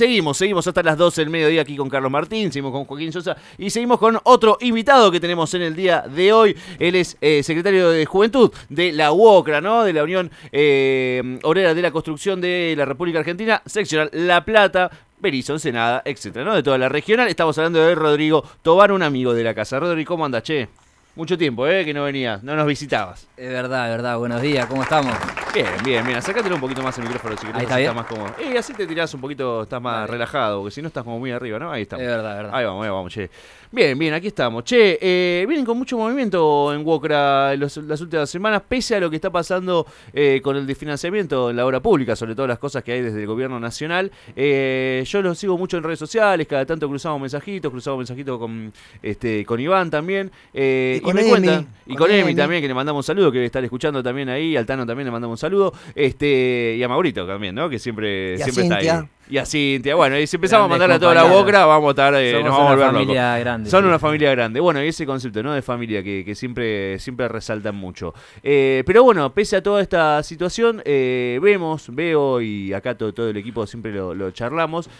Seguimos, seguimos hasta las 12 del mediodía aquí con Carlos Martín, seguimos con Joaquín Sosa y seguimos con otro invitado que tenemos en el día de hoy. Él es eh, secretario de Juventud de la UOCRA, ¿no? De la Unión eh, Obrera de la Construcción de la República Argentina, seccional La Plata. Berizo, Senada, etcétera, ¿no? De toda la regional. Estamos hablando de Rodrigo Tobar, un amigo de la casa. Rodrigo, ¿cómo andas, che? Mucho tiempo, ¿eh? Que no venías, no nos visitabas. Es verdad, es verdad. Buenos días, ¿cómo estamos? Bien, bien, bien. Acércate un poquito más el micrófono si Ahí está, más cómodo. Y eh, así te tirás un poquito, estás más relajado, porque si no estás como muy arriba, ¿no? Ahí estamos. Es verdad, verdad. Ahí vamos, ahí vamos, che. Bien, bien, aquí estamos. Che, eh, vienen con mucho movimiento en Wokra las últimas semanas, pese a lo que está pasando eh, con el desfinanciamiento en la obra pública, sobre todo las cosas que hay desde el gobierno nacional. yo los sigo mucho en redes sociales, cada tanto cruzamos mensajitos, cruzamos mensajitos con, este, con Iván también. y, con Emi. Y con Emi también, que le mandamos un saludo, que debe estar escuchando también ahí. Altano también le mandamos saludo. Este, y a Maurito también, ¿no? Que siempre, siempre está ahí. Y a Cintia, bueno, y si empezamos a mandar a toda la bocra, vamos a estar, eh, vamos a volver Son una familia grande. Son una familia grande. Bueno, y ese concepto, ¿no? De familia que, siempre, siempre resaltan mucho. Eh, pero bueno, pese a toda esta situación, eh, vemos, veo y acá todo, el equipo siempre lo, charlamos,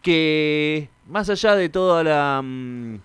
que más allá de toda la... Mm,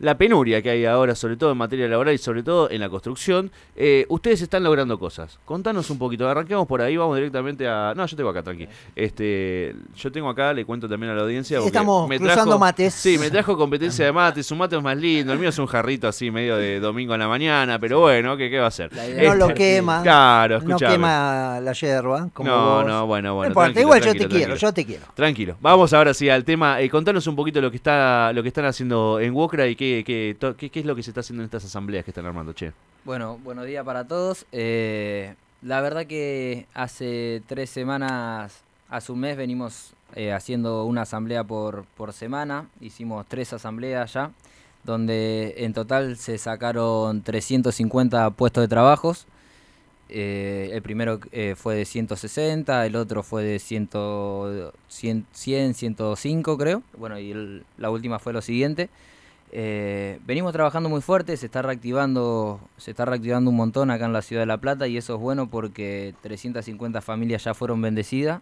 la penuria que hay ahora, sobre todo en materia laboral y sobre todo en la construcción, eh, ustedes están logrando cosas. Contanos un poquito, arranquemos por ahí, vamos directamente a... No, yo tengo acá, tranqui. Este, yo tengo acá, le cuento también a la audiencia... estamos me cruzando mates. Sí, me trajo competencia de mates, un mate es más lindo, el mío es un jarrito así medio de domingo en la mañana, pero bueno, ¿qué, va a hacer? No lo este, quema. Claro, escuchame. No quema la yerba No, no, bueno, bueno. igual yo te quiero, yo te quiero. Tranquilo. Vamos ahora sí al tema. Eh, contanos un poquito lo que, está, lo que están haciendo en Wokra y qué qué, qué, qué, es lo que se está haciendo en estas asambleas que están armando, che. Bueno, buenos días para todos. Eh, la verdad que hace tres semanas, hace un mes, venimos eh, haciendo una asamblea por, por semana. Hicimos tres asambleas ya, donde en total se sacaron 350 puestos de trabajos. Eh, el primero fue de 160, el otro fue de 100, 100, 105 creo. Bueno, y la última fue lo siguiente. Eh, venimos trabajando muy fuerte, se está reactivando, se está reactivando un montón acá en la ciudad de La Plata y eso es bueno porque 350 familias ya fueron bendecidas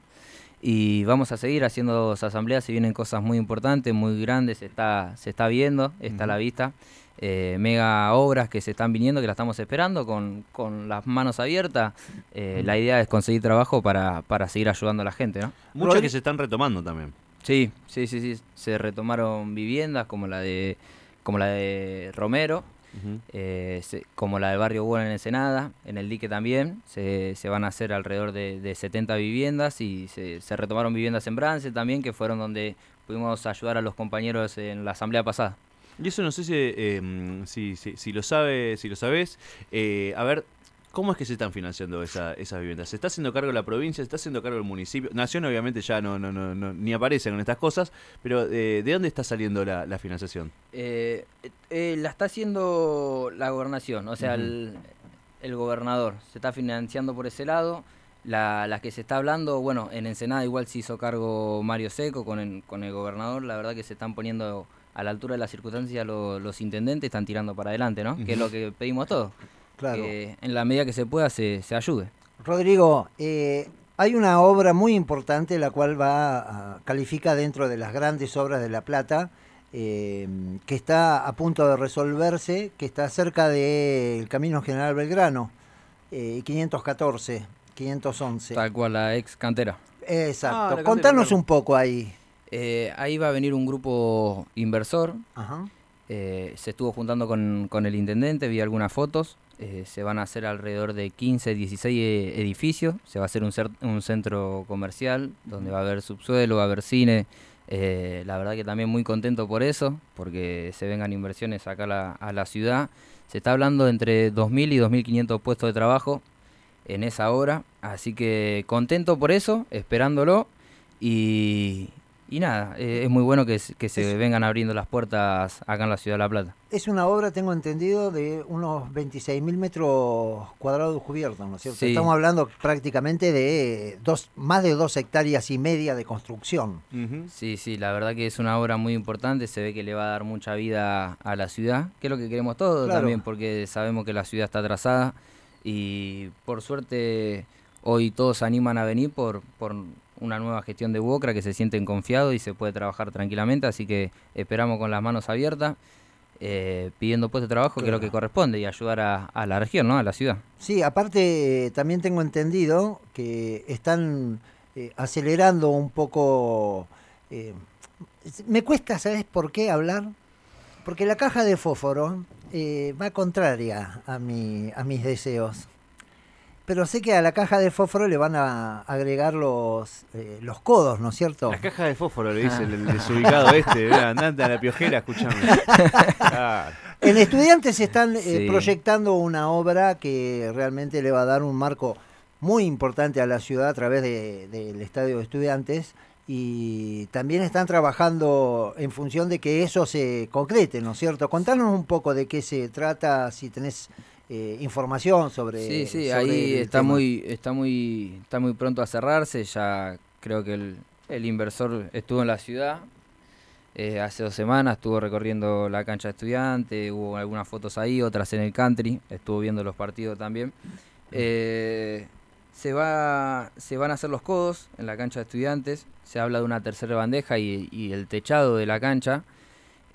y vamos a seguir haciendo dos asambleas, se vienen cosas muy importantes, muy grandes, se está, se está viendo, está a la vista. Eh, mega obras que se están viniendo, que las estamos esperando con, las manos abiertas. Eh, la idea es conseguir trabajo para, para seguir ayudando a la gente. ¿no? Muchas que se están retomando también. Sí, sí, sí, sí. Se retomaron viviendas como la de, como la de Romero, eh, como la del barrio Bueno en Ensenada, en el dique también. Se, van a hacer alrededor de, de 70 viviendas y se, retomaron viviendas en Brance también, que fueron donde pudimos ayudar a los compañeros en la asamblea pasada. Y eso no sé si, eh, mm, si, lo sabes si lo sabes. Eh, a ver, ¿Cómo es que se están financiando esa, esas viviendas? ¿Se está haciendo cargo la provincia? ¿Se está haciendo cargo el municipio? Nación obviamente ya no, no, ni aparece en estas cosas, pero eh, ¿de dónde está saliendo la, financiación? Eh, eh, la está haciendo la gobernación, o sea, el, gobernador. Se está financiando por ese lado. La, las que se está hablando, bueno, en Ensenada igual se hizo cargo Mario Seco con el, gobernador. La verdad que se están poniendo a la altura de las circunstancias los, los intendentes, están tirando para adelante, ¿no? Que es lo que pedimos todos en la medida que se pueda se, ayude. Rodrigo, eh, hay una obra muy importante la cual va califica dentro de las grandes obras de La Plata, eh, que está a punto de resolverse, que está cerca del Camino General Belgrano, 514, eh, 511. Tal cual, la ex cantera. Exacto. Ah, Contanos un poco ahí. ahí va a venir un grupo inversor. se estuvo juntando con, con el intendente, vi algunas fotos. Eh, se van a hacer alrededor de 15, 16 eh, edificios. Se va a hacer un, centro comercial donde va a haber subsuelo, va a haber cine. Eh, la verdad que también muy contento por eso, porque se vengan inversiones acá a la ciudad. Se está hablando entre 2.000 y 2.500 puestos de trabajo en esa hora. Así que contento por eso, esperándolo. Y, y nada, eh, es muy bueno que, se vengan abriendo las puertas acá en la ciudad de La Plata. Es una obra, tengo entendido, de unos 26.000 metros cuadrados cubiertos, ¿no es cierto? Estamos hablando prácticamente de dos, más de dos hectáreas y media de construcción. Sí, sí, la verdad que es una obra muy importante, se ve que le va a dar mucha vida a la ciudad, que es lo que queremos todos también, porque sabemos que la ciudad está atrasada y por suerte hoy todos animan a venir por... por una nueva gestión de UOCRA que se sienten confiados y se puede trabajar tranquilamente, así que esperamos con las manos abiertas. Eh, pidiendo puestos de trabajo, que es lo que corresponde, y ayudar a, la región, ¿no? a la ciudad. Sí, aparte también tengo entendido que están eh, acelerando un poco... Eh, me cuesta, ¿sabes por qué hablar? Porque la caja de fósforo va contraria a, mi, a mis deseos. Pero sé que a la caja de fósforo le van a agregar los, eh, los codos, ¿no es cierto? La caja de fósforo, le dice ah. el, desubicado este. Eh, andante a la piojera, escúchame. En Estudiantes están eh, proyectando una obra que realmente le va a dar un marco muy importante a la ciudad a través del Estadio de Estudiantes y también están trabajando en función de que eso se concrete, ¿no es cierto? Contanos un poco de qué se trata, si tenés eh, información sobre. Sí, sí, ahí está, muy, está, muy, está muy pronto a cerrarse. Ya creo que el, inversor estuvo en la ciudad. Eh, hace dos semanas estuvo recorriendo la cancha de estudiante, hubo algunas fotos ahí, otras en el country, estuvo viendo los partidos también. Eh, se, va, se van a hacer los codos en la cancha de estudiantes, se habla de una tercera bandeja y, y el techado de la cancha,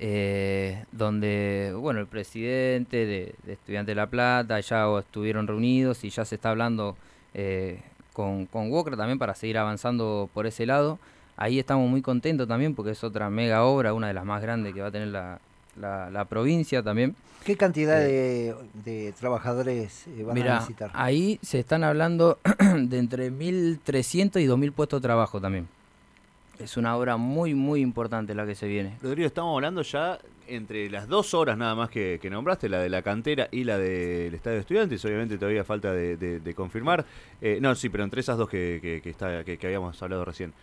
eh, donde bueno el presidente de, Estudiante de La Plata ya estuvieron reunidos y ya se está hablando eh, con, con también para seguir avanzando por ese lado. Ahí estamos muy contentos también porque es otra mega obra, una de las más grandes que va a tener la, la, provincia también. ¿Qué cantidad eh, de, trabajadores eh, van a visitar? Ahí se están hablando de entre 1.300 y 2.000 puestos de trabajo también. Es una obra muy, muy importante la que se viene. Rodrigo, estamos hablando ya entre las dos horas nada más que, nombraste, la de la cantera y la del Estadio de Estudiantes, obviamente todavía falta de, confirmar. Eh, no, sí, pero entre esas dos que, está, que, habíamos hablado recién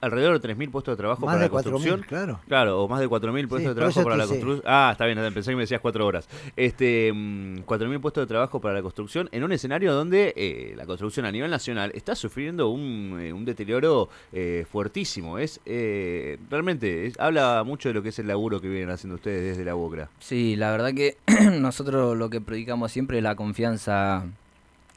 alrededor de 3.000 puestos de trabajo para la construcción. claro. Claro, o más de 4.000 puestos de trabajo para la construcción. Ah, está bien, pensé que me decías cuatro horas. Este, 4.000 mm, puestos de trabajo para la construcción en un escenario donde eh, la construcción a nivel nacional está sufriendo un, eh, deterioro eh, fuertísimo. Es realmente habla mucho de lo que es el laburo que vienen haciendo ustedes desde la UOCRA. Sí, la verdad que nosotros lo que predicamos siempre es la confianza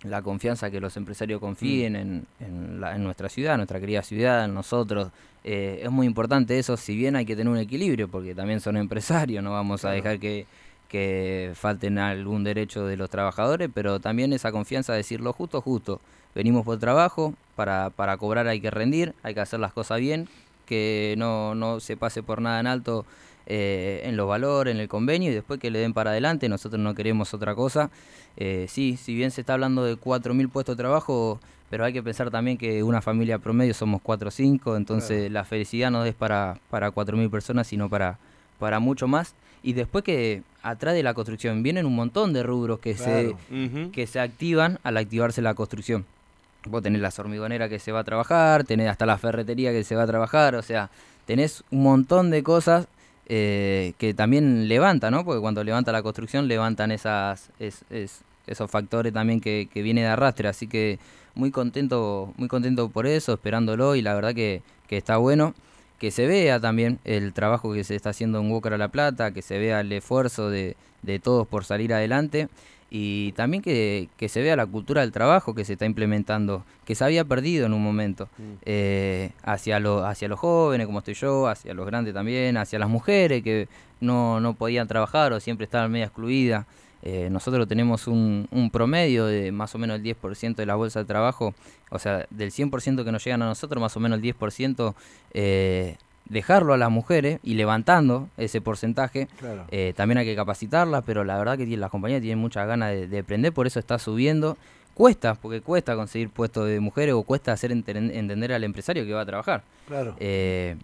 la confianza que los empresarios confíen mm. en, en, la, en nuestra ciudad, nuestra querida ciudad, en nosotros. Eh, es muy importante eso, si bien hay que tener un equilibrio, porque también son empresarios, no vamos a dejar que, que falten algún derecho de los trabajadores, pero también esa confianza de decir justo, justo. Venimos por trabajo, para, para cobrar hay que rendir, hay que hacer las cosas bien, que no, no se pase por nada en alto eh, en los valores, en el convenio, y después que le den para adelante, nosotros no queremos otra cosa. Eh, sí, si bien se está hablando de 4.000 puestos de trabajo, pero hay que pensar también que una familia promedio somos 4 o 5, entonces la felicidad no es para, para 4.000 personas, sino para, para mucho más. Y después que atrás de la construcción vienen un montón de rubros que, se, que se activan al activarse la construcción. Vos tenés la hormigonera que se va a trabajar, tenés hasta la ferretería que se va a trabajar, o sea, tenés un montón de cosas eh, que también levanta, ¿no? Porque cuando levanta la construcción levantan esas, esos factores también que, que, viene de arrastre. Así que muy contento, muy contento por eso, esperándolo y la verdad que, está bueno. Que se vea también el trabajo que se está haciendo en Walker a La Plata, que se vea el esfuerzo de todos por salir adelante y también que, se vea la cultura del trabajo que se está implementando, que se había perdido en un momento, mm. eh, hacia, hacia los jóvenes como estoy yo, hacia los grandes también, hacia las mujeres que no, podían trabajar o siempre estaban media excluidas. Eh, nosotros tenemos un, promedio de más o menos el 10% de la bolsa de trabajo, o sea, del 100% que nos llegan a nosotros, más o menos el 10% dejarlo a las mujeres y levantando ese porcentaje. Eh, también hay que capacitarlas, pero la verdad que las compañías tienen muchas ganas de, aprender, por eso está subiendo. Cuesta, porque cuesta conseguir puestos de mujeres o cuesta hacer entender al empresario que va a trabajar. Claro. Eh,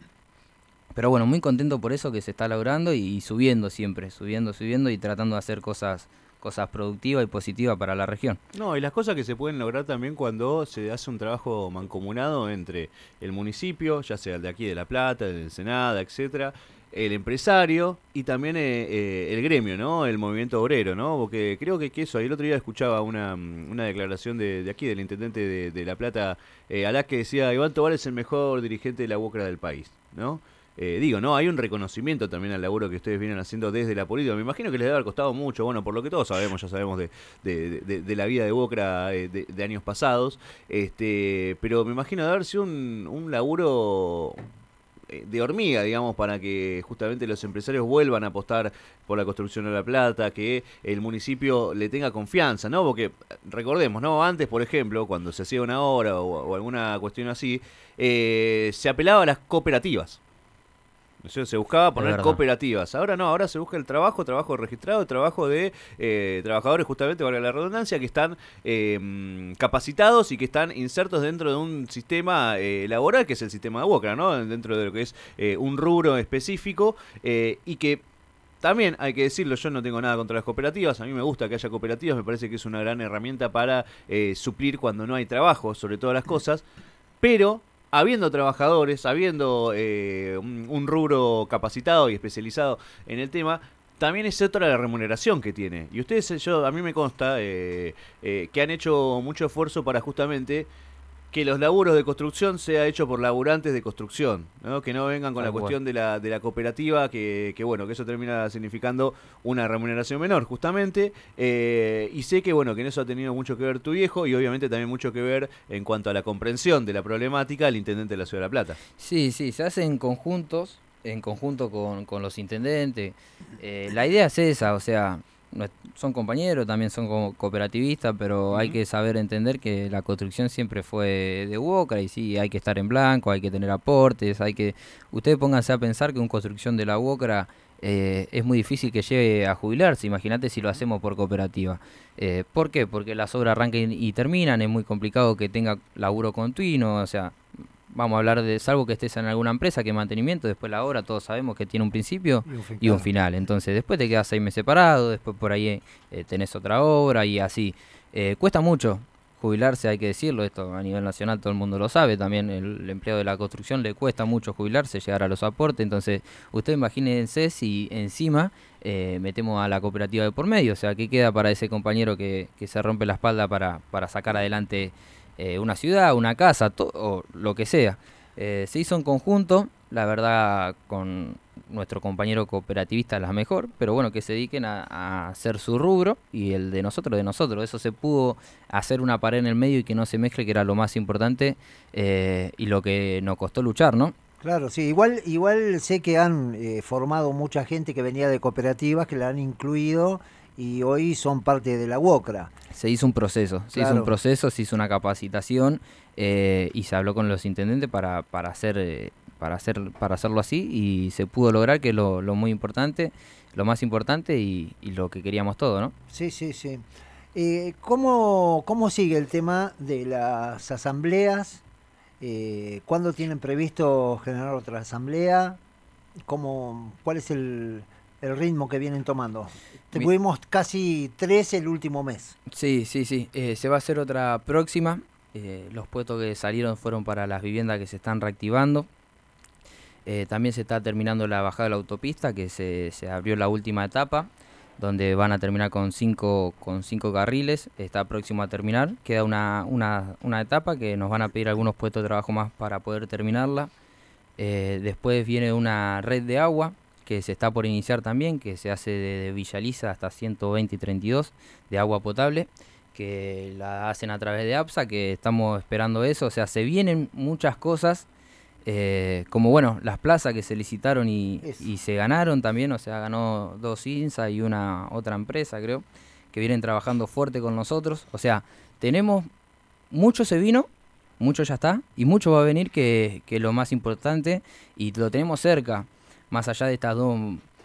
pero bueno, muy contento por eso que se está logrando y subiendo siempre, subiendo, subiendo y tratando de hacer cosas cosas productivas y positivas para la región. No, y las cosas que se pueden lograr también cuando se hace un trabajo mancomunado entre el municipio, ya sea el de aquí de La Plata, el de Ensenada, etcétera, el empresario y también eh, eh, el gremio, ¿no? El movimiento obrero, ¿no? Porque creo que, que eso, ahí el otro día escuchaba una, declaración de, aquí, del intendente de, La Plata, eh, Alá, que decía, Iván Tobar es el mejor dirigente de la UOCRA del país, ¿no? Eh, digo, ¿no? Hay un reconocimiento también al laburo que ustedes vienen haciendo desde la política. Me imagino que les debe haber costado mucho, bueno, por lo que todos sabemos, ya sabemos de, de, la vida de Bocra eh, de, años pasados, este, pero me imagino de haber sido un, laburo eh, de hormiga, digamos, para que justamente los empresarios vuelvan a apostar por la construcción de La Plata, que el municipio le tenga confianza, ¿no? Porque recordemos, ¿no? Antes, por ejemplo, cuando se hacía una obra o, alguna cuestión así, se apelaba a las cooperativas se buscaba poner cooperativas. Ahora no, ahora se busca el trabajo, trabajo registrado, trabajo de eh, trabajadores, justamente, valga la redundancia, que están em, capacitados y que están insertos dentro de un sistema eh, laboral, que es el sistema de Wocra, ¿no? Dentro de lo que es eh, un rubro específico eh, y que también hay que decirlo, yo no tengo nada contra las cooperativas, a mí me gusta que haya cooperativas, me parece que es una gran herramienta para suplir cuando no hay trabajo, sobre todas las cosas, pero habiendo trabajadores, habiendo eh, un, rubro capacitado y especializado en el tema, también es otra la remuneración que tiene. Y ustedes, yo a mí me consta eh, eh, que han hecho mucho esfuerzo para justamente que los laburos de construcción sea hecho por laburantes de construcción, ¿no? que no vengan con la cuestión de la, de la cooperativa, que, bueno, que eso termina significando una remuneración menor, justamente. Eh, y sé que bueno, que en eso ha tenido mucho que ver tu viejo y obviamente también mucho que ver en cuanto a la comprensión de la problemática el intendente de la Ciudad de la Plata. Sí, sí, se hacen conjuntos, en conjunto con, los intendentes. Eh, la idea es esa, o sea, son compañeros, también son cooperativistas, pero hay que saber entender que la construcción siempre fue de UOCRA y sí, hay que estar en blanco, hay que tener aportes, hay que... Ustedes pónganse a pensar que una construcción de la UOCRA eh, es muy difícil que llegue a jubilarse, imagínate si lo hacemos por cooperativa. Eh, ¿Por qué? Porque las obras arrancan y terminan, es muy complicado que tenga laburo continuo, o sea, vamos a hablar de, salvo que estés en alguna empresa, que mantenimiento, después la obra, todos sabemos que tiene un principio y un final. Entonces, después te quedas seis meses separado después por ahí eh, tenés otra obra y así. Eh, cuesta mucho jubilarse, hay que decirlo, esto a nivel nacional todo el mundo lo sabe, también el, empleado de la construcción le cuesta mucho jubilarse, llegar a los aportes, entonces ustedes imagínense si encima eh, metemos a la cooperativa de por medio, o sea, ¿qué queda para ese compañero que, se rompe la espalda para, para sacar adelante? Eh, una ciudad, una casa, todo lo que sea. Eh, se hizo en conjunto, la verdad, con nuestro compañero cooperativista la mejor, pero bueno, que se dediquen a, hacer su rubro y el de nosotros, de nosotros. Eso se pudo hacer una pared en el medio y que no se mezcle, que era lo más importante eh, y lo que nos costó luchar, ¿no? Claro, sí, igual, igual sé que han formado mucha gente que venía de cooperativas, que la han incluido y hoy son parte de la UOCRA. Se hizo un proceso, se hizo un proceso, se hizo una capacitación eh, y se habló con los intendentes para, hacer... Eh, para, hacer, para hacerlo así y se pudo lograr que lo, lo muy importante, lo más importante y, lo que queríamos todo, ¿no? Sí, sí, sí. Eh, ¿cómo, sigue el tema de las asambleas? ¿Cuándo tienen previsto generar otra asamblea? ¿Cómo, ¿Cuál es el, el ritmo que vienen tomando. Tuvimos casi tres el último mes. Sí, sí, sí. Eh, se va a hacer otra próxima. Eh, los puestos que salieron fueron para las viviendas que se están reactivando. Eh, también se está terminando la bajada de la autopista, que se, abrió la última etapa, donde van a terminar con cinco, con carriles. Está próximo a terminar. Queda una, una etapa que nos van a pedir algunos puestos de trabajo más para poder terminarla. después viene una red de agua que se está por iniciar también, que se hace de, Villaliza hasta 120 y 32 de agua potable, que la hacen a través de APSA, que estamos esperando eso. O sea, se vienen muchas cosas, eh, como bueno, las plazas que se licitaron y, se ganaron también, o sea, ganó dos INSA y una otra empresa, creo, que vienen trabajando fuerte con nosotros. O sea, tenemos mucho se vino mucho ya está y mucho va a venir que, es lo más importante y lo tenemos cerca más allá de estas dos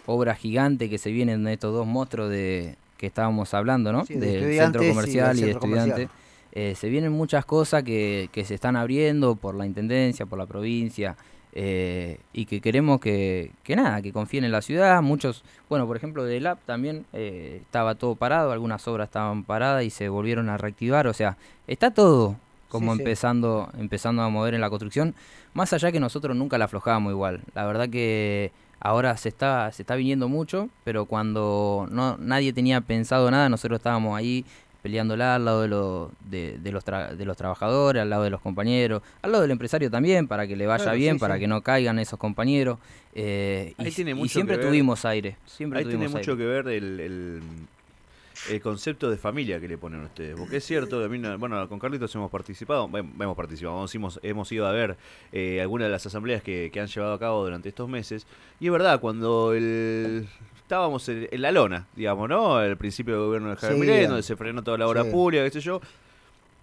obras gigantes que se vienen de estos dos monstruos de que estábamos hablando, ¿no? del centro comercial y, de estudiantes. Eh, se vienen muchas cosas que, se están abriendo por la intendencia, por la provincia, eh, y que queremos que, nada, que confíen en la ciudad. Muchos, bueno, por ejemplo, del app también eh, estaba todo parado, algunas obras estaban paradas y se volvieron a reactivar. O sea, está todo, como empezando, empezando a mover en la construcción. Más allá que nosotros nunca la aflojábamos igual. La verdad que ahora se está, se está viniendo mucho, pero cuando no, nadie tenía pensado nada, nosotros estábamos ahí peleándola al lado de, los de los trabajadores, al lado de los compañeros, al lado del empresario también, para que le vaya bien, para que no caigan esos compañeros. Eh, y, siempre tuvimos aire. Ahí tiene mucho que ver el, el eh, concepto de familia que le ponen a ustedes. Porque es cierto, bueno, con Carlitos hemos participado, hemos participado, hemos, ido a ver eh, algunas de las asambleas que, han llevado a cabo durante estos meses. Y es verdad, cuando estábamos en, la lona, digamos, ¿no? Al principio del gobierno de Javier sí, donde se frenó toda la obra pública, qué sé yo.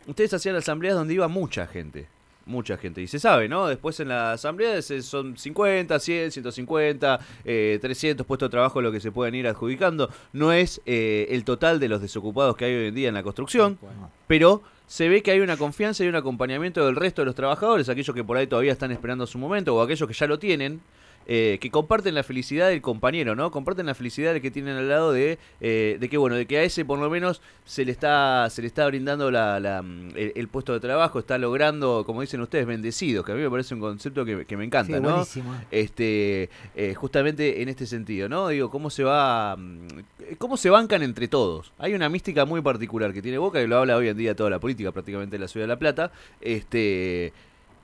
Ustedes hacían asambleas donde iba mucha gente mucha gente. Y se sabe, ¿no? Después en la asamblea eh, son 50, 100, 150, 300 puestos de trabajo lo que se pueden ir adjudicando. No es eh, el total de los desocupados que hay hoy en día en la construcción, pero se ve que hay una confianza y un acompañamiento del resto de los trabajadores, aquellos que por ahí todavía están esperando su momento o aquellos que ya lo tienen eh, que comparten la felicidad del compañero, ¿no? Comparten la felicidad del que tienen al lado de, eh, de que, bueno, de que a ese por lo menos se le está, se le está brindando la, mm, el, puesto de trabajo, está logrando, como dicen ustedes, bendecidos, que a mí me parece un concepto que, me encanta, ¿no? Este, eh, justamente en este sentido, ¿no? Digo, cómo se va, mm, cómo se bancan entre todos. Hay una mística muy particular que tiene Boca y lo habla hoy en día toda la política prácticamente de la ciudad de La Plata, este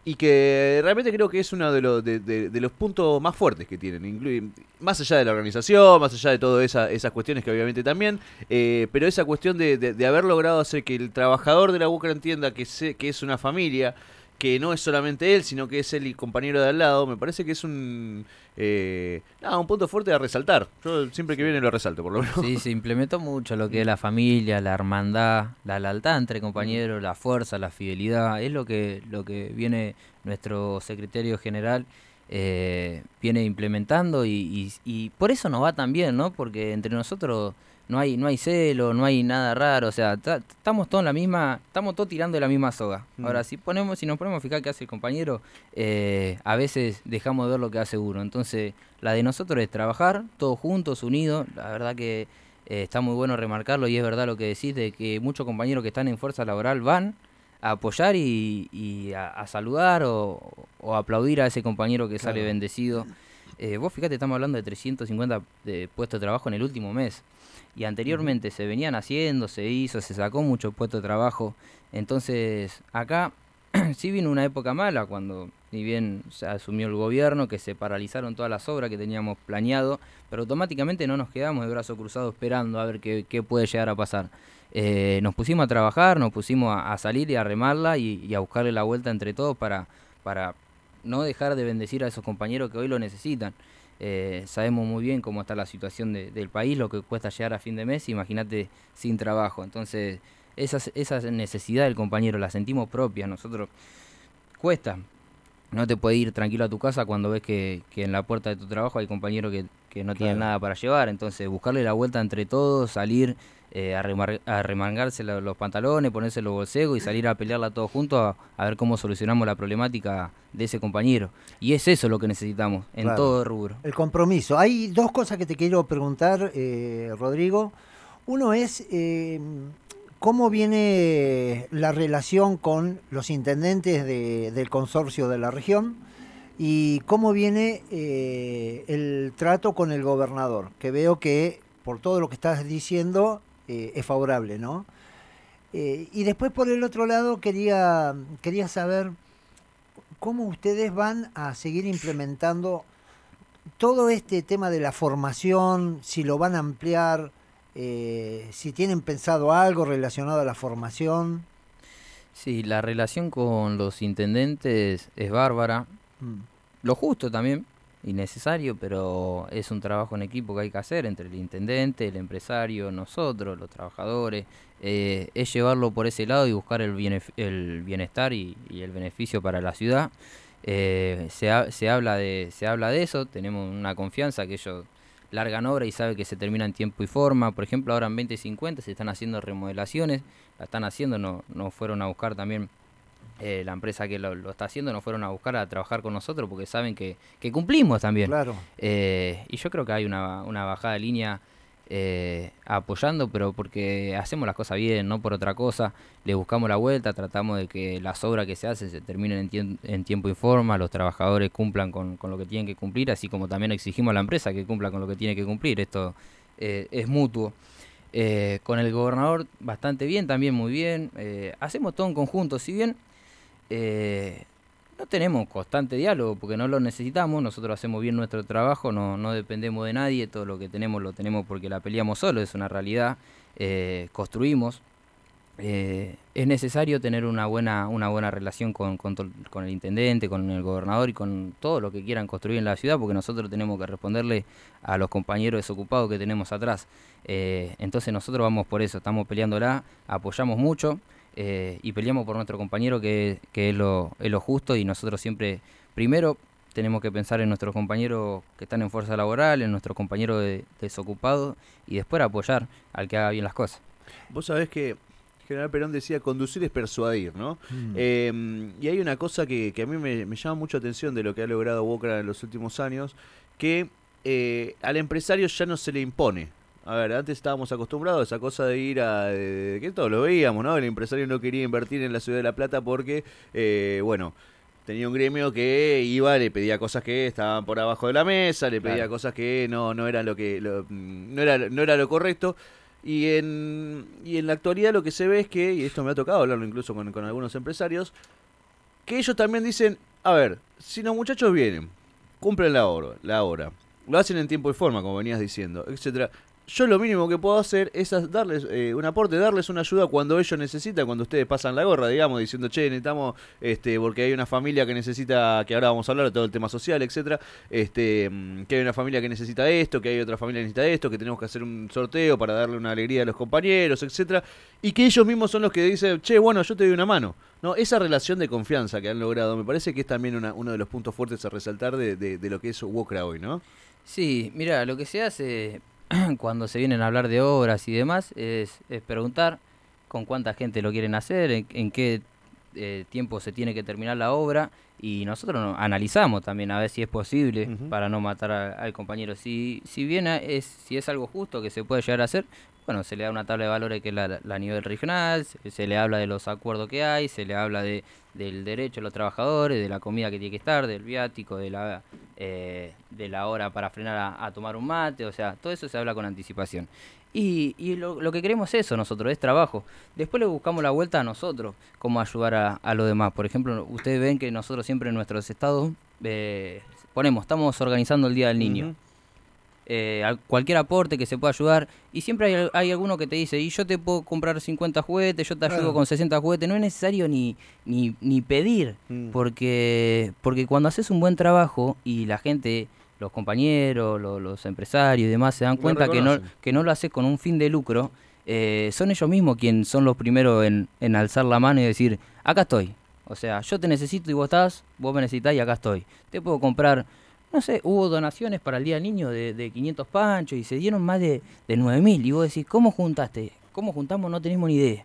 y que realmente creo que es uno de, los de, los puntos más fuertes que tienen, más allá de la organización, más allá de todas esa, esas cuestiones que obviamente también, eh, pero esa cuestión de, haber logrado hacer que el trabajador de la UCRA entienda que, que es una familia, que no es solamente él, sino que es el compañero de al lado, me parece que es un eh, un punto fuerte a resaltar. Yo siempre que viene lo resalto, por lo menos. Sí, se implementó mucho lo que es la familia, la hermandad, la lealtad entre compañeros, la fuerza, la fidelidad. Es lo que, lo que viene nuestro secretario general. Eh, viene implementando y, y por eso nos va tan bien, ¿no? Porque entre nosotros no hay, no hay celo, no hay nada raro, o sea, estamos todos la misma, estamos todos tirando de la misma soga. Mm. Ahora, si ponemos, si nos ponemos a fijar qué hace el compañero, eh, a veces dejamos de ver lo que hace uno. Entonces, la de nosotros es trabajar, todos juntos, unidos, la verdad que eh, está muy bueno remarcarlo y es verdad lo que decís, de que muchos compañeros que están en fuerza laboral van a apoyar y, a, saludar o, o, aplaudir a ese compañero que sale bendecido. Eh, vos fíjate, estamos hablando de 350 puestos de trabajo en el último mes y anteriormente se venían haciendo, se hizo, se sacó mucho puesto de trabajo. Entonces, acá sí vino una época mala cuando, ni bien se asumió el gobierno, que se paralizaron todas las obras que teníamos planeado, pero automáticamente no nos quedamos de brazo cruzado esperando a ver qué, puede llegar a pasar. Eh, nos pusimos a trabajar, nos pusimos a, salir y a remarla y, a buscarle la vuelta entre todos para, para no dejar de bendecir a esos compañeros que hoy lo necesitan. Eh, sabemos muy bien cómo está la situación del país, lo que cuesta llegar a fin de mes, imagínate sin trabajo. Entonces, esa necesidad del compañero la sentimos propia nosotros. Cuesta, no te puedes ir tranquilo a tu casa cuando ves que, en la puerta de tu trabajo hay compañero que, no tiene nada para llevar. Entonces, buscarle la vuelta entre todos, salir eh, a, remangarse los pantalones, ponerse los bolsegos y salir a pelearla todos juntos a, ver cómo solucionamos la problemática de ese compañero. Y es eso lo que necesitamos en todo rubro. El compromiso. Hay dos cosas que te quiero preguntar, eh, Rodrigo. Uno es... Eh, ¿Cómo viene la relación con los intendentes del consorcio de la región? ¿Y cómo viene eh, el trato con el gobernador? Que veo que, por todo lo que estás diciendo, eh, es favorable, ¿no? Eh, y después, por el otro lado, quería, quería saber cómo ustedes van a seguir implementando todo este tema de la formación, si lo van a ampliar, eh, si tienen pensado algo relacionado a la formación. Sí, la relación con los intendentes es bárbara. Mm. Lo justo también, y necesario, pero es un trabajo en equipo que hay que hacer entre el intendente, el empresario, nosotros, los trabajadores. Eh, es llevarlo por ese lado y buscar el, bienestar y, el beneficio para la ciudad. Eh, se habla de eso, tenemos una confianza que ellos largan obra y sabe que se termina en tiempo y forma. Por ejemplo, ahora en 2050 se están haciendo remodelaciones, la están haciendo, no, no fueron a buscar también eh, la empresa que lo, está haciendo, nos fueron a buscar a trabajar con nosotros porque saben que, que cumplimos también. Claro. Eh, y yo creo que hay una, una bajada de línea eh, apoyando, pero porque hacemos las cosas bien, no por otra cosa. Le buscamos la vuelta, tratamos de que las obras que se hacen se terminen en, tiempo y forma, los trabajadores cumplan con, lo que tienen que cumplir, así como también exigimos a la empresa que cumpla con lo que tiene que cumplir. Esto eh, es mutuo. Eh, con el gobernador bastante bien, también muy bien. hacemos todo en conjunto, si bien no tenemos constante diálogo porque no lo necesitamos, nosotros hacemos bien nuestro trabajo, no, no dependemos de nadie, todo lo que tenemos lo tenemos porque la peleamos solo, es una realidad, eh, construimos. Eh, es necesario tener una buena, una buena relación con, el intendente, con el gobernador y con todo lo que quieran construir en la ciudad, porque nosotros tenemos que responderle a los compañeros desocupados que tenemos atrás. Eh, entonces nosotros vamos por eso, estamos peleándola, apoyamos mucho. Eh, y peleamos por nuestro compañero que, es, lo, justo y nosotros siempre, primero, tenemos que pensar en nuestros compañeros que están en fuerza laboral, en nuestros compañeros desocupado desocupados y después apoyar al que haga bien las cosas. Vos sabés que General Perón decía, conducir es persuadir, ¿no? Mm. Em, y hay una cosa que, a mí me, llama mucho atención de lo que ha logrado Wokra en los últimos años, que eh, al empresario ya no se le impone, a ver, antes estábamos acostumbrados a esa cosa de ir a... que todo, lo veíamos, ¿no? El empresario no quería invertir en la ciudad de La Plata porque, eh, bueno tenía un gremio que iba, le pedía cosas que estaban por abajo de la mesa, le pedía cosas que no, no eran lo que mm, no era, no era lo correcto. Y en, y en la actualidad lo que se ve es que, y esto me ha tocado hablarlo incluso con, con algunos empresarios, que ellos también dicen, a ver, si los muchachos vienen, cumplen la hora, la hora, lo hacen en tiempo y forma, como venías diciendo, etcétera, yo lo mínimo que puedo hacer es darles eh, un aporte, darles una ayuda cuando ellos necesitan, cuando ustedes pasan la gorra, digamos, diciendo, che, necesitamos, este, porque hay una familia que necesita, que ahora vamos a hablar de todo el tema social, etcétera, este, mm, que hay una familia que necesita esto, que hay otra familia que necesita esto, que tenemos que hacer un sorteo para darle una alegría a los compañeros, etcétera, y que ellos mismos son los que dicen, che, bueno, yo te doy una mano. No, esa relación de confianza que han logrado, me parece que es también uno de los puntos fuertes a resaltar de, lo que es Wokra hoy, ¿no? Sí, mira, lo que se hace cuando se vienen a hablar de obras y demás, es, es preguntar con cuánta gente lo quieren hacer, en, qué eh, tiempo se tiene que terminar la obra y nosotros analizamos también a ver si es posible para no matar al compañero. Si, si bien es, si es algo justo que se puede llegar a hacer, bueno, se le da una tabla de valores que es la, nivel regional, se, le habla de los acuerdos que hay, se le habla de, del derecho de los trabajadores, de la comida que tiene que estar, del viático, de la, eh, de la hora para frenar a, tomar un mate, o sea, todo eso se habla con anticipación. Y, y lo, que queremos es eso nosotros, es trabajo. Después le buscamos la vuelta a nosotros, cómo ayudar a, los demás. Por ejemplo, ustedes ven que nosotros siempre en nuestros estados eh, ponemos, estamos organizando el Día del Niño eh, cualquier aporte que se pueda ayudar. Y siempre hay, alguno que te dice, y yo te puedo comprar 50 juguetes, yo te ayudo con 60 juguetes. No es necesario ni, ni, pedir, mm. porque, porque cuando haces un buen trabajo y la gente, los compañeros, los empresarios y demás se dan cuenta que no, que no lo haces con un fin de lucro, eh, son ellos mismos quienes son los primeros en, en alzar la mano y decir, acá estoy. O sea, yo te necesito y vos estás, vos me necesitás y acá estoy. Te puedo comprar no sé, hubo donaciones para el Día del Niño de, 500 panchos y se dieron más de, de mil Y vos decís, ¿cómo juntaste? ¿Cómo juntamos? No tenemos ni idea.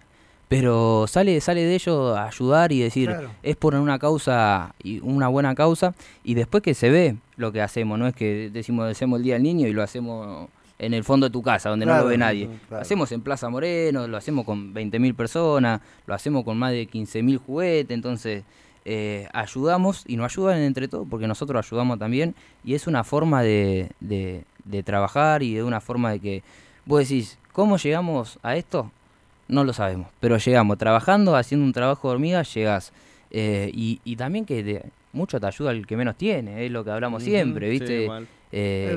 Pero sale, sale de ello a ayudar y decir, es por una causa, y una buena causa. Y después que se ve lo que hacemos, no es que decimos, decimos el Día del Niño y lo hacemos en el fondo de tu casa, donde no lo ve nadie. Lo hacemos en Plaza Moreno, lo hacemos con 20.000 personas, lo hacemos con más de mil juguetes, entonces eh, ayudamos y nos ayudan entre todos porque nosotros ayudamos también y es una forma de, de, trabajar y de una forma de que vos decís, ¿cómo llegamos a esto? No lo sabemos, pero llegamos trabajando, haciendo un trabajo de hormiga, llegas eh, y, y, también que mucho te ayuda el que menos tiene, es lo que hablamos siempre, ¿viste? Eh,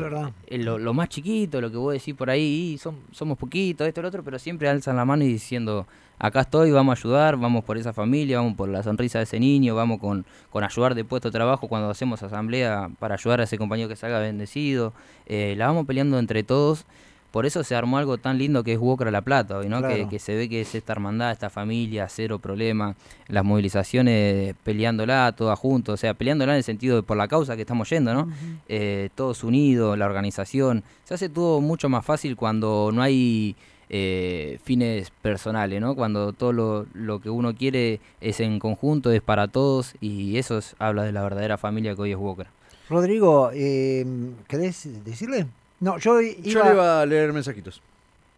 lo, más chiquito, lo que vos decís por ahí, son, somos poquitos, esto, lo otro, pero siempre alzan la mano y diciendo, acá estoy, vamos a ayudar, vamos por esa familia, vamos por la sonrisa de ese niño, vamos con, con ayudar de puesto de trabajo cuando hacemos asamblea para ayudar a ese compañero que salga bendecido. Eh, la vamos peleando entre todos. Por eso se armó algo tan lindo que es Wokra La Plata, ¿no? Que, se ve que es esta hermandad, esta familia, cero problema, las movilizaciones peleándola todas juntos, o sea, peleándola en el sentido de por la causa que estamos yendo, ¿no? Eh, todos unidos, la organización. Se hace todo mucho más fácil cuando no hay eh, fines personales, ¿no? Cuando todo lo, que uno quiere es en conjunto, es para todos y eso habla de la verdadera familia que hoy es Walker Rodrigo, em, ¿querés decirle? No, yo iba... le iba a leer mensajitos.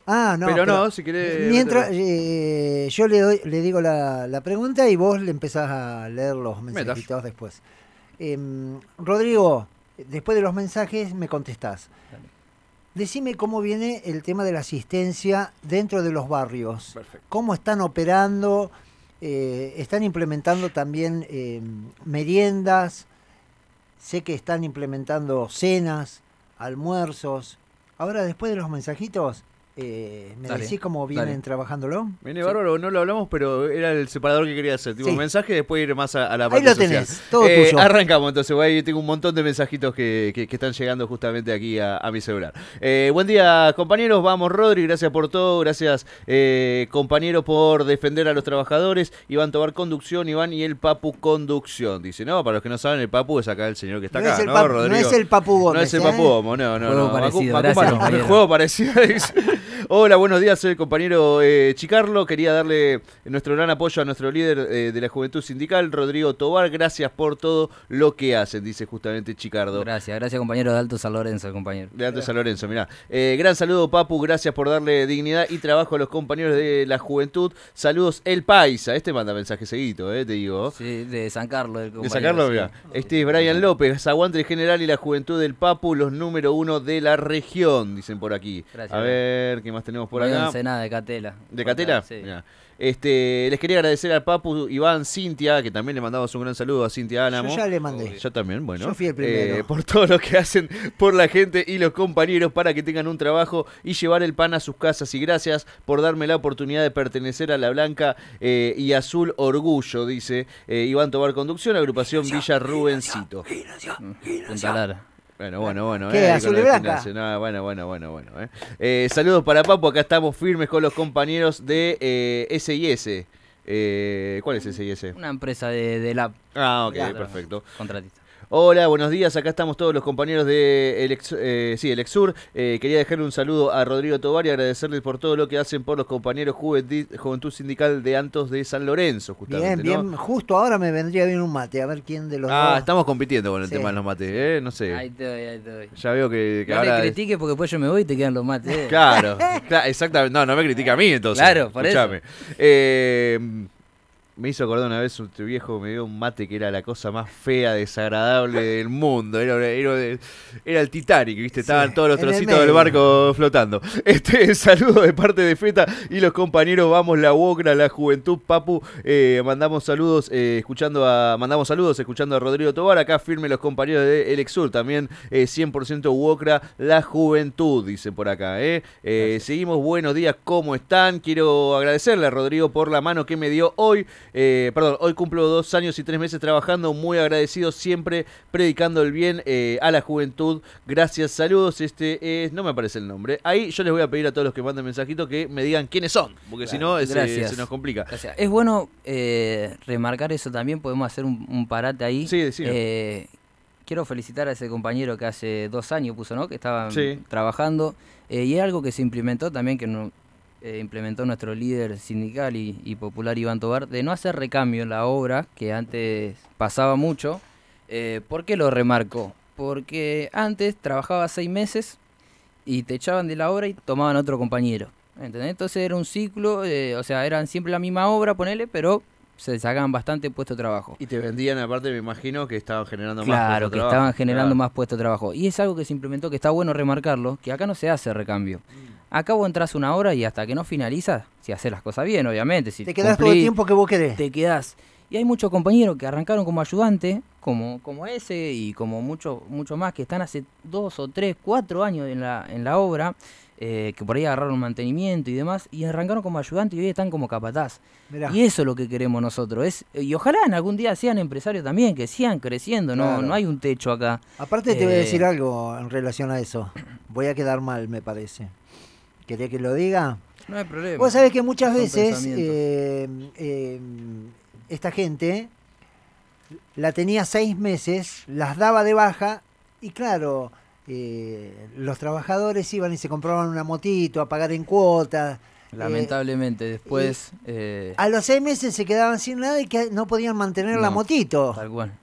Ah, no. Pero, no, si querés... Mientras eh, yo le, doy, le digo la, pregunta y vos le empezás a leer los mensajitos después. Em, Rodrigo, después de los mensajes me contestás. Decime cómo viene el tema de la asistencia dentro de los barrios. Perfecto. ¿Cómo están operando? Eh, ¿Están implementando también eh, meriendas? Sé que están implementando cenas, almuerzos. Ahora, después de los mensajitos, eh, ¿Me decís cómo vienen trabajándolo? Viene bárbaro, no lo hablamos, pero era el separador que quería hacer. Tipo, mensaje, después ir más a, la Ahí lo social. tenés, todo eh, tuyo. Arrancamos entonces, yo tengo un montón de mensajitos que, que, están llegando justamente aquí a, mi celular. Eh, buen día, compañeros. Vamos, Rodri, gracias por todo. Gracias, eh, compañero, por defender a los trabajadores. Iván Tobar Conducción, Iván y el Papu Conducción. Dice, no, para los que no saben, el Papu es acá el señor que está acá, ¿no, No es el Papu No es el Papu Gómez, no, no, no. Juego no. Juego parecido. Hola, buenos días, soy el compañero eh, Chicarlo. Quería darle nuestro gran apoyo a nuestro líder eh, de la Juventud Sindical, Rodrigo Tobar. Gracias por todo lo que hacen, dice justamente Chicardo. Gracias, gracias compañero de Alto San Lorenzo, compañero. De Alto San Lorenzo, mirá. Eh, gran saludo, Papu, gracias por darle dignidad y trabajo a los compañeros de la Juventud. Saludos, El Paisa. Este manda mensaje seguido, te digo. Sí, de San Carlos. de San Carlos, Este es Brian López, aguante el general y la Juventud del Papu, los número uno de la región, dicen por aquí. Gracias. A ver que más tenemos por acá. de Catela. ¿De Catela? Sí. Este, les quería agradecer al Papu, Iván, Cintia, que también le mandamos un gran saludo a Cintia Álamo. Yo ya le mandé. Yo también, bueno. Yo fui el primero. Eh, por todo lo que hacen por la gente y los compañeros para que tengan un trabajo y llevar el pan a sus casas. Y gracias por darme la oportunidad de pertenecer a la Blanca eh, y Azul Orgullo, dice eh, Iván Tobar Conducción, agrupación Villa Rubencito. Mm. Bueno, bueno, bueno. ¿Qué? Eh, Azul y blanca. Ah, bueno, bueno, bueno, bueno. Eh. Eh, saludos para Papo, acá estamos firmes con los compañeros de SIS. Eh, eh, ¿Cuál es SIS? Una empresa de, de lab. Ah, ok, perfecto. Contratista. Hola, buenos días. Acá estamos todos los compañeros de eh, sí, el Exur. Eh, quería dejarle un saludo a Rodrigo Tobar y agradecerles por todo lo que hacen por los compañeros Juventud, Sindical de Antos de San Lorenzo, justamente. Bien, bien. Justo ahora me vendría bien un mate, a ver quién de los Ah, estamos compitiendo con el tema de los mates, ¿eh? No sé. Ahí estoy, ahí estoy. Ya veo que, no ahora... me critiques porque después yo me voy y te quedan los mates. ¿eh? Claro, claro exactamente. No, no me critica a mí entonces. Claro, por eso. Eh, me hizo acordar una vez un viejo me dio un mate que era la cosa más fea, desagradable del mundo. Era, era, el Titanic, ¿viste? Estaban todos los trocitos del barco flotando. Este saludo de parte de Feta y los compañeros Vamos la Wocra, la Juventud, Papu. Eh, mandamos saludos, eh, escuchando a. Mandamos saludos, escuchando a Rodrigo Tobar. Acá firme los compañeros de El también 100% eh, Wocra, la Juventud, dice por acá. seguimos, buenos días, ¿cómo están? Quiero agradecerle a Rodrigo por la mano que me dio hoy. Eh, perdón, hoy cumplo dos años y tres meses trabajando, muy agradecido siempre, predicando el bien eh, a la juventud. Gracias, saludos. Este es, no me aparece el nombre. Ahí yo les voy a pedir a todos los que manden mensajitos que me digan quiénes son, porque si no eh, se, nos complica. Gracias. Es bueno remarcar eso también, podemos hacer un, parate ahí. Sí, quiero felicitar a ese compañero que hace dos años puso, ¿no? Que estaba trabajando. y es algo que se implementó también, que no, eh, implementó nuestro líder sindical y, popular Iván Tobar de no hacer recambio en la obra, que antes pasaba mucho. Eh, ¿Por qué lo remarcó... Porque antes trabajaba seis meses y te echaban de la obra y tomaban otro compañero. ¿Entendés? Entonces era un ciclo, eh, o sea, eran siempre la misma obra, ponele, pero se sacaban bastante puesto de trabajo. Y te vendían, aparte, me imagino que estaban generando más puesto de trabajo. Claro, que estaban generando más puesto de trabajo. Y es algo que se implementó, que está bueno remarcarlo, que acá no se hace recambio. Mm. Acá vos entras una hora y hasta que no finalizas, si haces las cosas bien, obviamente. Si te quedás todo el tiempo que vos querés. Te quedás. Y hay muchos compañeros que arrancaron como ayudante, como, como ese y como muchos mucho más, que están hace dos o tres, cuatro años en la, en la obra eh, que por ahí agarraron mantenimiento y demás, y arrancaron como ayudante y hoy están como capataz. Y eso es lo que queremos nosotros. Es, y ojalá en algún día sean empresarios también, que sigan creciendo, no, no hay un techo acá. Aparte te voy a eh, decir algo en relación a eso. Voy a quedar mal, me parece. ¿Quería que lo diga? No hay problema. Vos sabés que muchas veces eh, esta gente la tenía seis meses, las daba de baja y claro, eh, los trabajadores iban y se compraban una motito a pagar en cuotas. Eh, Lamentablemente, después... Eh, a los seis meses se quedaban sin nada y que no podían mantener la motito.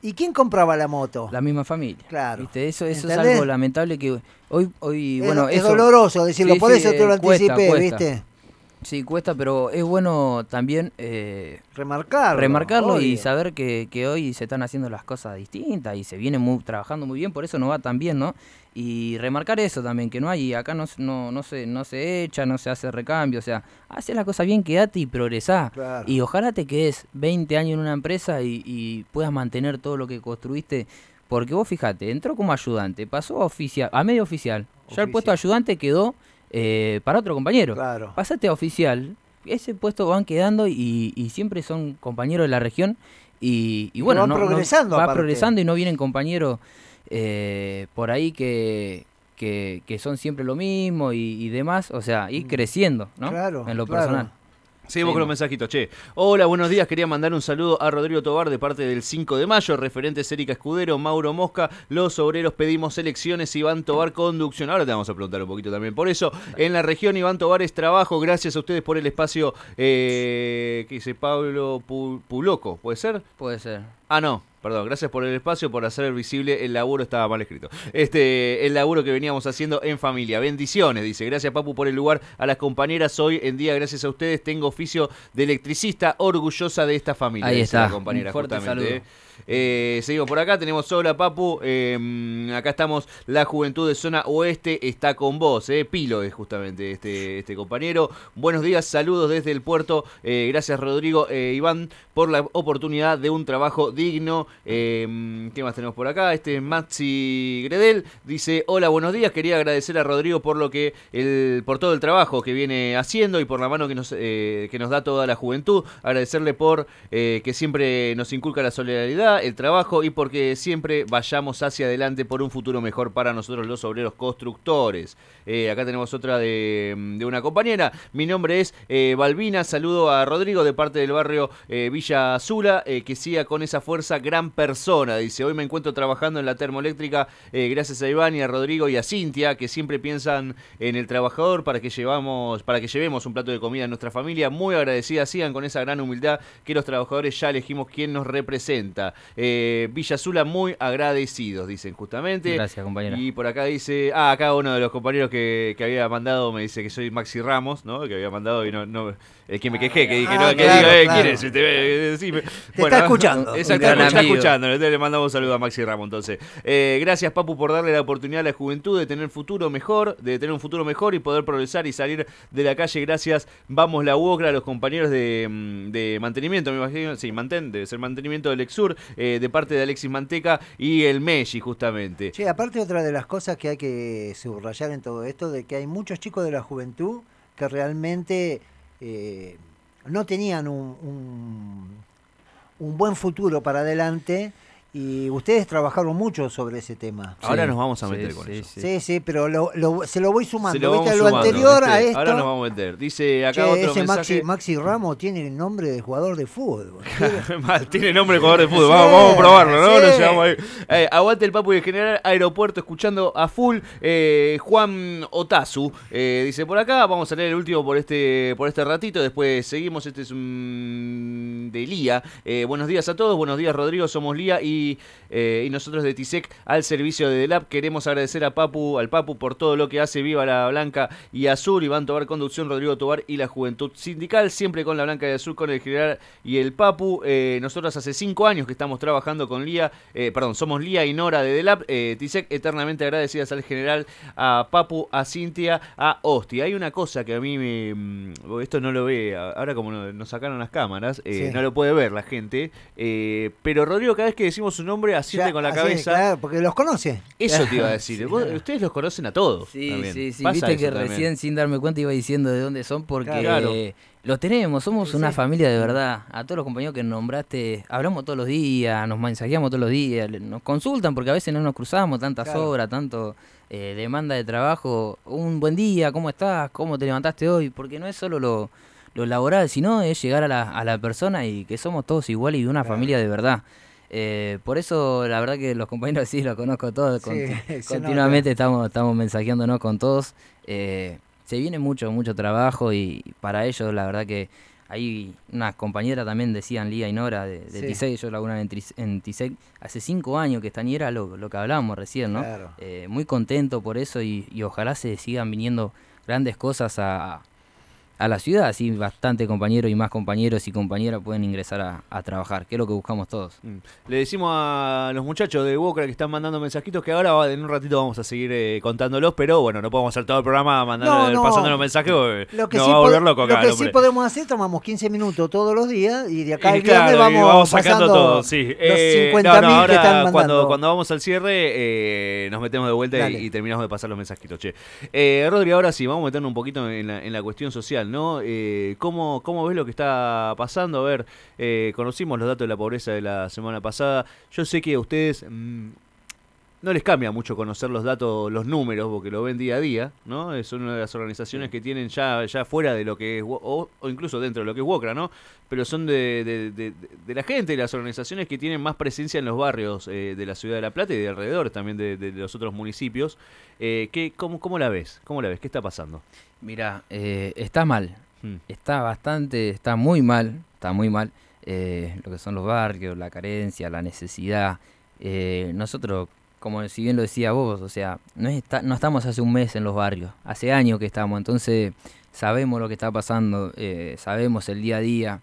¿Y quién compraba la moto? La misma familia. Claro. Eso, eso es algo lamentable que hoy... hoy bueno, es doloroso decirlo, por eso te lo eh, anticipé, ¿viste? Sí, cuesta, pero es bueno también eh, remarcarlo, remarcarlo y saber que, que, hoy se están haciendo las cosas distintas y se viene muy, trabajando muy bien, por eso no va tan bien, ¿no? Y remarcar eso también, que no hay, acá no, no, no, se, no se echa, no se hace recambio, o sea, hace las cosas bien, quédate y progresá. Y ojalá te quedes 20 años en una empresa y, puedas mantener todo lo que construiste. Porque vos fíjate, entró como ayudante, pasó a, oficial, a medio oficial, ya el puesto ayudante quedó eh, para otro compañero. Claro. Pasate a oficial, ese puesto van quedando y, siempre son compañeros de la región y, bueno, van no, progresando. va progresando y no vienen compañeros eh, por ahí que, que, son siempre lo mismo y, demás, o sea, ir mm. creciendo, ¿no? En lo personal. Seguimos con los mensajitos, che. Hola, buenos días. Quería mandar un saludo a Rodrigo Tobar de parte del 5 de mayo. Referentes Erika Escudero, Mauro Mosca. Los obreros pedimos elecciones. Iván Tobar, conducción. Ahora te vamos a preguntar un poquito también por eso. En la región, Iván Tobar es trabajo. Gracias a ustedes por el espacio eh, que dice Pablo Puloco. ¿Puede ser? Puede ser. Ah, no. Perdón, gracias por el espacio, por hacer visible el laburo, estaba mal escrito. Este, el laburo que veníamos haciendo en familia. Bendiciones, dice. Gracias, Papu, por el lugar. A las compañeras hoy en día, gracias a ustedes, tengo oficio de electricista, orgullosa de esta familia. Ahí está. compañera, fuerte eh, seguimos por acá, tenemos Sola, Papu. Em, acá estamos, la juventud de zona oeste está con vos. Eh, Pilo es justamente este, este compañero. Buenos días, saludos desde el puerto. Eh, gracias, Rodrigo Iván, por la oportunidad de un trabajo digno Em, ¿Qué más tenemos por acá? Este Maxi Gredel dice: Hola, buenos días. Quería agradecer a Rodrigo por lo que el, por todo el trabajo que viene haciendo y por la mano que nos, eh, que nos da toda la juventud. Agradecerle por eh, que siempre nos inculca la solidaridad, el trabajo y porque siempre vayamos hacia adelante por un futuro mejor para nosotros los obreros constructores. Eh, acá tenemos otra de, mm, de, una compañera. Mi nombre es Balbina. Saludo a Rodrigo de parte del barrio Villa Azula. que siga con esa fuerza gran persona. Dice, hoy me encuentro trabajando en la termoeléctrica eh, gracias a Iván y a Rodrigo y a Cintia, que siempre piensan en el trabajador para que, llevamos, para que llevemos un plato de comida a nuestra familia. Muy agradecida, sigan con esa gran humildad que los trabajadores ya elegimos quién nos representa. Eh, Villa muy agradecidos, dicen justamente. Gracias, compañero. Y por acá dice, ah, acá uno de los compañeros que, había mandado me dice que soy Maxi Ramos, ¿no? Que había mandado y no, es eh, que me quejé, que dije, ah, no, que diga, eh, ¿quién es? Te, bueno, está escuchando. Exactamente, está escuchando escuchando, le mandamos un saludo a Maxi Ramo, Entonces, eh, gracias, Papu, por darle la oportunidad a la juventud de tener futuro mejor, de tener un futuro mejor y poder progresar y salir de la calle. Gracias, vamos la UOCRA, a los compañeros mm, de, mantenimiento, me imagino. Sí, mantén, es el mantenimiento del Exur, eh, de parte de Alexis Manteca y el Messi, justamente. Sí, aparte, otra de las cosas que hay que subrayar en todo esto, de que hay muchos chicos de la juventud que realmente. Eh, no tenían un un buen futuro para adelante y ustedes trabajaron mucho sobre ese tema. Ahora nos vamos a meter con eso. Sí, sí, pero se lo voy sumando. lo anterior a esto. Ahora nos vamos a meter. Dice acá otro Maxi, Ramos tiene el nombre de jugador de fútbol. tiene nombre de jugador de fútbol. Vamos, a probarlo, ¿no? Eh, aguante el Papu y el general aeropuerto escuchando a full. Eh, Juan Otazu eh, dice por acá. Vamos a leer el último por este, por este ratito. Después seguimos. Este es un de Lía. buenos días a todos. Buenos días, Rodrigo. Somos Lía y eh, y nosotros de TISEC al servicio de DELAP. Queremos agradecer a Papu, al Papu por todo lo que hace. Viva la Blanca y Azul. Iván Tobar, Conducción, Rodrigo Tobar y la Juventud Sindical. Siempre con la Blanca y Azul, con el General y el Papu. Eh, nosotros hace cinco años que estamos trabajando con Lía, eh, perdón, somos Lía y Nora de DELAP. TISEC eternamente agradecidas al General, a Papu, a Cintia, a Osti. Hay una cosa que a mí me... Mm, esto no lo ve, ahora como nos sacaron las cámaras, no lo puede ver la gente. pero Rodrigo, cada vez que decimos su nombre, así con la cabeza. porque los conoce. Eso te iba a decir. Ustedes los conocen a todos. Sí, sí, Viste que recién, sin darme cuenta, iba diciendo de dónde son, porque los tenemos. Somos una familia de verdad. A todos los compañeros que nombraste, hablamos todos los días, nos mensajeamos todos los días, nos consultan, porque a veces no nos cruzamos tantas obras, tanto. Eh, demanda de trabajo, un buen día, ¿cómo estás? ¿Cómo te levantaste hoy? Porque no es solo lo, lo laboral, sino es llegar a la, persona y que somos todos iguales y una familia de verdad. Eh, por eso, la verdad que los compañeros sí los conozco todos. continuamente estamos, estamos mensajeándonos con todos. Eh, se viene mucho, mucho trabajo y para ellos, la verdad que hay unas compañeras también decían Lía y Nora de, de yo la en, en hace cinco años que están y era lo, que hablábamos recién, ¿no? Eh, muy contento por eso y, ojalá se sigan viniendo grandes cosas a, a la ciudad, así bastante compañeros y más compañeros y compañeras pueden ingresar a, trabajar, que es lo que buscamos todos. Mm. Le decimos a los muchachos de Wokra que están mandando mensajitos que ahora en un ratito vamos a seguir eh, contándolos, pero bueno, no podemos hacer todo el programa mandando, pasando los mensajes lo que sí a volver loco Lo que podemos hacer, tomamos 15 minutos todos los días y de acá al vamos, sacando todo. Sí. Eh, los 50 ahora, Cuando, vamos al cierre eh, nos metemos de vuelta y, terminamos de pasar los mensajitos. Che. Rodri, ahora sí, vamos a meternos un poquito en la cuestión social. ¿no? Eh, ¿cómo, ¿Cómo ves lo que está pasando? A ver, eh, conocimos los datos de la pobreza de la semana pasada. Yo sé que ustedes mm, no les cambia mucho conocer los datos, los números, porque lo ven día a día, ¿no? Es una de las organizaciones que tienen ya, ya fuera de lo que es, o, incluso dentro de lo que es WOCRA, ¿no? Pero son de, la gente, de las organizaciones que tienen más presencia en los barrios eh, de la ciudad de La Plata y de alrededor también de, los otros municipios. Eh, cómo, la ves? ¿Cómo la ves? ¿Qué está pasando? Mira, eh, está mal. Hmm. Está bastante, está muy mal, está muy mal. lo que son los barrios, la carencia, la necesidad. nosotros como si bien lo decía vos, o sea, no, no estamos hace un mes en los barrios, hace años que estamos, entonces sabemos lo que está pasando, eh, sabemos el día a día,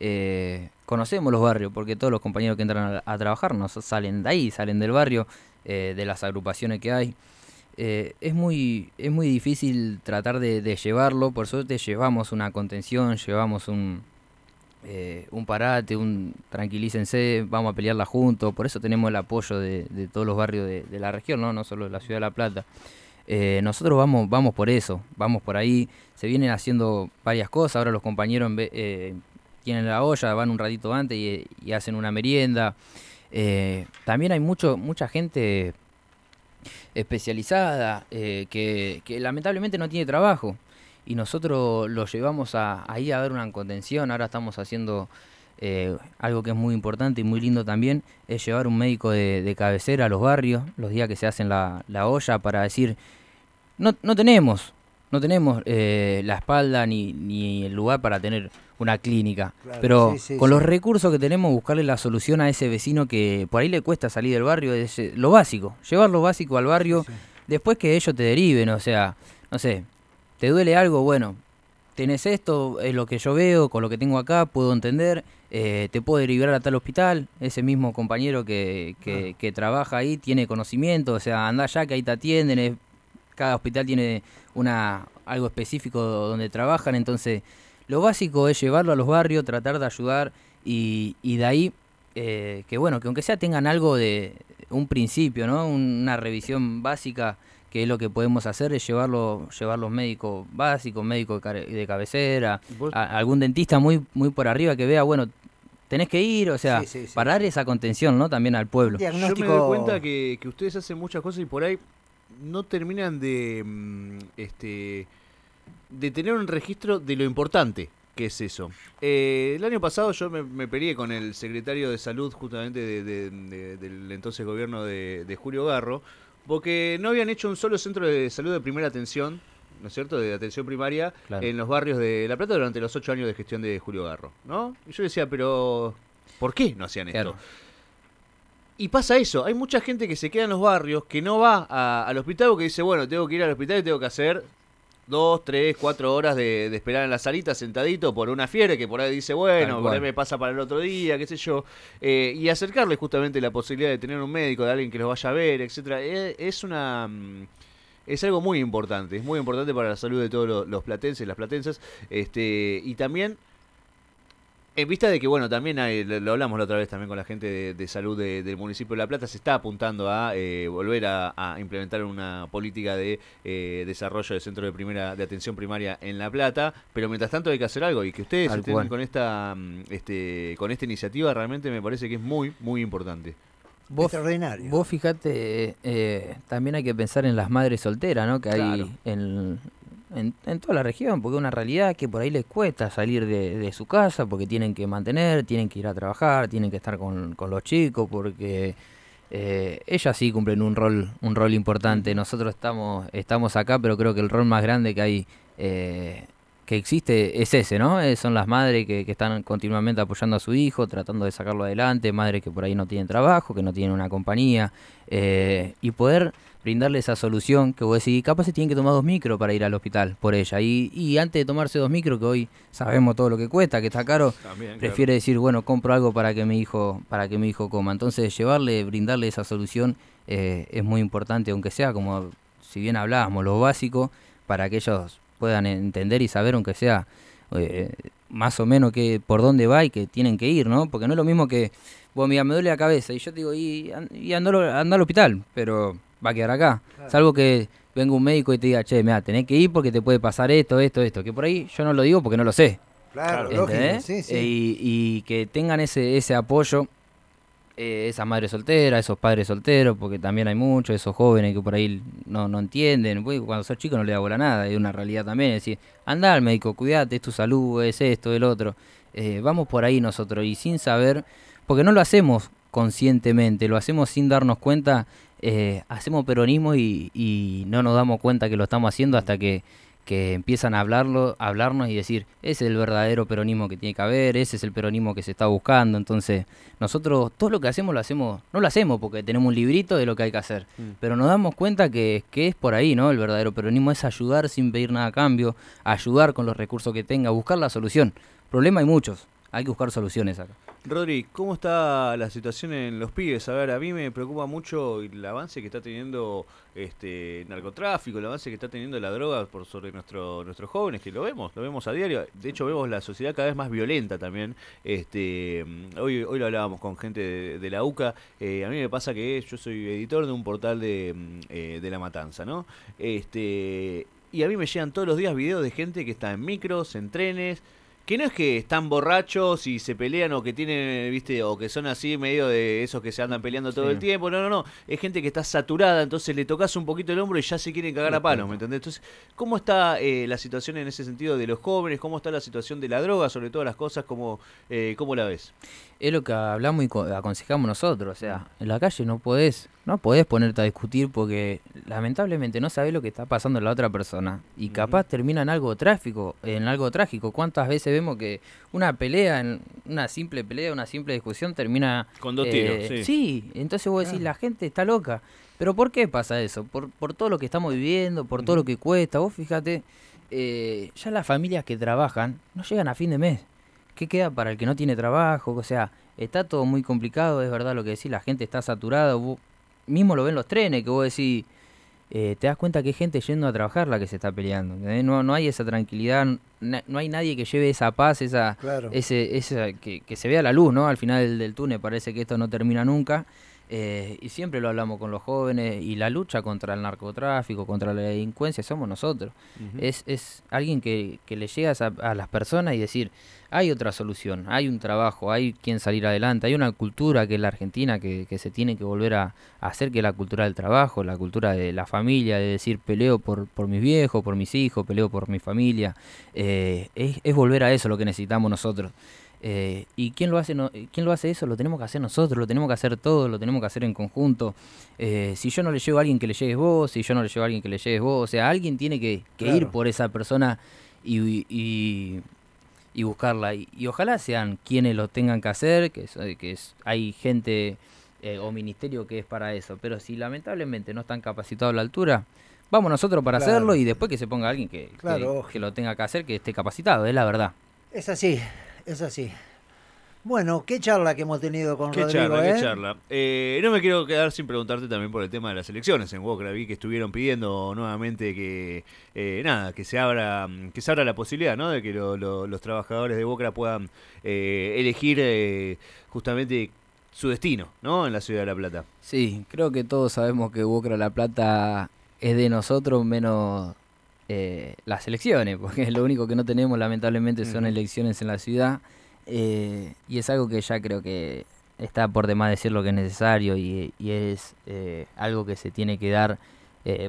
eh, conocemos los barrios, porque todos los compañeros que entran a, trabajar nos salen de ahí, salen del barrio, eh, de las agrupaciones que hay. es, muy, es muy difícil tratar de llevarlo, por suerte llevamos una contención, llevamos un, eh, un parate, un tranquilícense, vamos a pelearla juntos. Por eso tenemos el apoyo de, todos los barrios de, la región, ¿no? no solo de la ciudad de La Plata. Eh, nosotros vamos, vamos por eso, vamos por ahí. Se vienen haciendo varias cosas. Ahora los compañeros eh, tienen la olla, van un ratito antes y, hacen una merienda. Eh, también hay mucho, mucha gente especializada que lamentablemente no tiene trabajo y nosotros lo llevamos ahí a ver una contención. Ahora estamos haciendo eh, algo que es muy importante y muy lindo también, es llevar un médico de, cabecera a los barrios, los días que se hacen la, olla, para decir, no, no tenemos, no tenemos eh, la espalda ni, el lugar para tener una clínica. Pero con los recursos que tenemos, buscarle la solución a ese vecino que por ahí le cuesta salir del barrio, es eh, lo básico, llevar lo básico al barrio, después que ellos te deriven, o sea, no sé, ¿Te duele algo? Bueno, tenés esto, es lo que yo veo, con lo que tengo acá, puedo entender, eh, te puedo derivar a tal hospital, ese mismo compañero que, trabaja ahí tiene conocimiento, o sea, anda ya que ahí te atienden, cada hospital tiene una algo específico donde trabajan, entonces lo básico es llevarlo a los barrios, tratar de ayudar y, de ahí eh, que bueno, que aunque sea tengan algo de un principio, ¿no? una revisión básica que es lo que podemos hacer es llevarlo, los médicos básicos, médicos de cabecera, algún dentista muy, muy por arriba que vea, bueno, tenés que ir, o sea, para dar esa contención, ¿no? También al pueblo. Yo me doy cuenta que, ustedes hacen muchas cosas y por ahí no terminan de, mm, este, de tener un registro de lo importante que es eso. Eh, el año pasado yo me, peleé con el secretario de salud justamente del entonces gobierno de, Julio Garro porque no habían hecho un solo centro de salud de primera atención, ¿no es cierto?, de atención primaria en los barrios de La Plata durante los ocho años de gestión de Julio Garro, ¿no? Y yo decía, pero ¿por qué no hacían esto? Y pasa eso, hay mucha gente que se queda en los barrios, que no va al hospital porque dice, bueno, tengo que ir al hospital y tengo que hacer dos, tres, cuatro horas de, esperar en la salita sentadito por una fiebre que por ahí dice, bueno, por ahí me pasa para el otro día, qué sé yo, eh, y acercarle justamente la posibilidad de tener un médico, de alguien que los vaya a ver, etcétera, e, es, una mm, es algo muy importante, es muy importante para la salud de todos los, los platenses, las platenses, este, y también en eh, vista de que, bueno, también lo hablamos la otra vez también con la gente de, salud del municipio de La Plata, se está apuntando a eh, volver a, implementar una política de eh, desarrollo de centro de primera de atención primaria en La Plata, pero mientras tanto hay que hacer algo y que ustedes estén con esta, mm, este, con esta iniciativa realmente me parece que es muy, muy importante. Vos, Vos fijate, también hay que pensar en las madres solteras, ¿no? Que hay en en, en, toda la región, porque es una realidad que por ahí les cuesta salir de, su casa, porque tienen que mantener, tienen que ir a trabajar, tienen que estar con, los chicos, porque eh, ellas sí cumplen un rol, un rol importante. Nosotros estamos, estamos acá, pero creo que el rol más grande que hay, eh, que existe, es ese, ¿no? Eh, son las madres que, están continuamente apoyando a su hijo, tratando de sacarlo adelante, madres que por ahí no tienen trabajo, que no tienen una compañía, y poder brindarle esa solución que vos decís, capaz se tienen que tomar dos micros para ir al hospital por ella. Y, y antes de tomarse dos micros, que hoy sabemos todo lo que cuesta, que está caro, prefiere decir, bueno, compro algo para que mi hijo, para que mi hijo coma. Entonces llevarle, brindarle esa solución eh, es muy importante, aunque sea como si bien hablábamos, lo básico, para que ellos puedan entender y saber, aunque sea eh, más o menos que por dónde va y que tienen que ir, ¿no? Porque no es lo mismo que, vos mira, me duele la cabeza y yo digo, y, y al hospital, pero va a quedar acá. Salvo que venga un médico y te diga, che, mira, tenés que ir porque te puede pasar esto, esto, esto. Que por ahí yo no lo digo porque no lo sé. Claro, lógico, sí, sí. Y, que tengan ese, ese apoyo, eh, esas madres solteras, esos padres solteros, porque también hay muchos, esos jóvenes que por ahí no, no entienden. Porque cuando sos chico no le da bola nada, es una realidad también. Es decir, anda al médico, cuídate, es tu salud, es esto, el otro. Eh, vamos por ahí nosotros y sin saber, porque no lo hacemos conscientemente, lo hacemos sin darnos cuenta eh, hacemos peronismo y, no nos damos cuenta que lo estamos haciendo hasta que, que empiezan a hablarlo, hablarnos y decir, ese es el verdadero peronismo que tiene que haber, ese es el peronismo que se está buscando. Entonces, nosotros todo lo que hacemos lo hacemos, no lo hacemos porque tenemos un librito de lo que hay que hacer, mm. pero nos damos cuenta que, que es por ahí, ¿no? El verdadero peronismo es ayudar sin pedir nada a cambio, ayudar con los recursos que tenga, buscar la solución. Problema hay muchos, hay que buscar soluciones acá. Rodri, ¿cómo está la situación en los pibes? A ver, a mí me preocupa mucho el avance que está teniendo este el narcotráfico, el avance que está teniendo la droga por sobre nuestro, nuestros jóvenes, que lo vemos, lo vemos a diario. De hecho, vemos la sociedad cada vez más violenta también. Este, mm, hoy, hoy lo hablábamos con gente de, la UCA. Eh, a mí me pasa que yo soy editor de un portal de, mm, eh, de La Matanza, ¿no? Este, y a mí me llegan todos los días videos de gente que está en micros, en trenes, que no es que están borrachos y se pelean o que tienen, viste, o que son así medio de esos que se andan peleando todo el tiempo. No, no, no. Es gente que está saturada, entonces le tocas un poquito el hombro y ya se quieren cagar a palos, ¿me entendés? Entonces, ¿cómo está eh, la situación en ese sentido de los jóvenes? ¿Cómo está la situación de la droga, sobre todas las cosas? ¿Cómo, eh, cómo la ves? Es lo que hablamos y aconsejamos nosotros. O sea, en la calle no podés no podés ponerte a discutir porque lamentablemente no sabés lo que está pasando en la otra persona. Y capaz termina en algo trágico, en algo trágico. ¿Cuántas veces vemos que una pelea, una simple pelea, una simple discusión termina... Con dos tiros, eh, sí. entonces vos decís, la gente está loca. Pero ¿por qué pasa eso? Por, por todo lo que estamos viviendo, por todo lo que cuesta. Vos fíjate, eh, ya las familias que trabajan no llegan a fin de mes. ¿Qué queda para el que no tiene trabajo? O sea, está todo muy complicado, es verdad lo que decís, la gente está saturada. Vos, mismo lo ven los trenes, que vos decís, eh, te das cuenta que hay gente yendo a trabajar la que se está peleando. No, no hay esa tranquilidad, no hay nadie que lleve esa paz, esa, esa que, se vea la luz, ¿no? Al final del túnel parece que esto no termina nunca. Eh, y siempre lo hablamos con los jóvenes y la lucha contra el narcotráfico, contra la delincuencia, somos nosotros. es, es, alguien que, le llegas a, las personas y decir, hay otra solución, hay un trabajo, hay quien salir adelante, hay una cultura que es la Argentina que, se tiene que volver a, hacer, que es la cultura del trabajo, la cultura de la familia, de decir, peleo por, por mis viejos, por mis hijos, peleo por mi familia. Eh, es volver a eso lo que necesitamos nosotros. Eh, ¿Y quién lo, hace quién lo hace eso? Lo tenemos que hacer nosotros, lo tenemos que hacer todos, lo tenemos que hacer en conjunto. Eh, si yo no le llevo a alguien que le llegues vos, si yo no le llevo a alguien que le llegues vos, o sea, alguien tiene que, ir por esa persona y, y, buscarla. Y, ojalá sean quienes lo tengan que hacer, que, hay gente eh, o ministerio que es para eso. Pero si lamentablemente no están capacitados a la altura, vamos nosotros para hacerlo y después que se ponga alguien que lo tenga que hacer, que esté capacitado, es la verdad. Es así, es así. Bueno, qué charla que hemos tenido con Rodrigo. Charla, Qué ¿eh? charla, eh, No me quiero quedar sin preguntarte también por el tema de las elecciones en Wokra. Vi que estuvieron pidiendo nuevamente que eh, nada, que se abra, que se abra la posibilidad, ¿no? De que los trabajadores de Wokra puedan eh, elegir justamente su destino, ¿no? En la ciudad de La Plata. Sí, creo que todos sabemos que Wokra La Plata es de nosotros menos eh, las elecciones, porque lo único que no tenemos lamentablemente son elecciones en la ciudad eh, y es algo que ya creo que está por demás decir lo que es necesario y, es eh, algo que se tiene que dar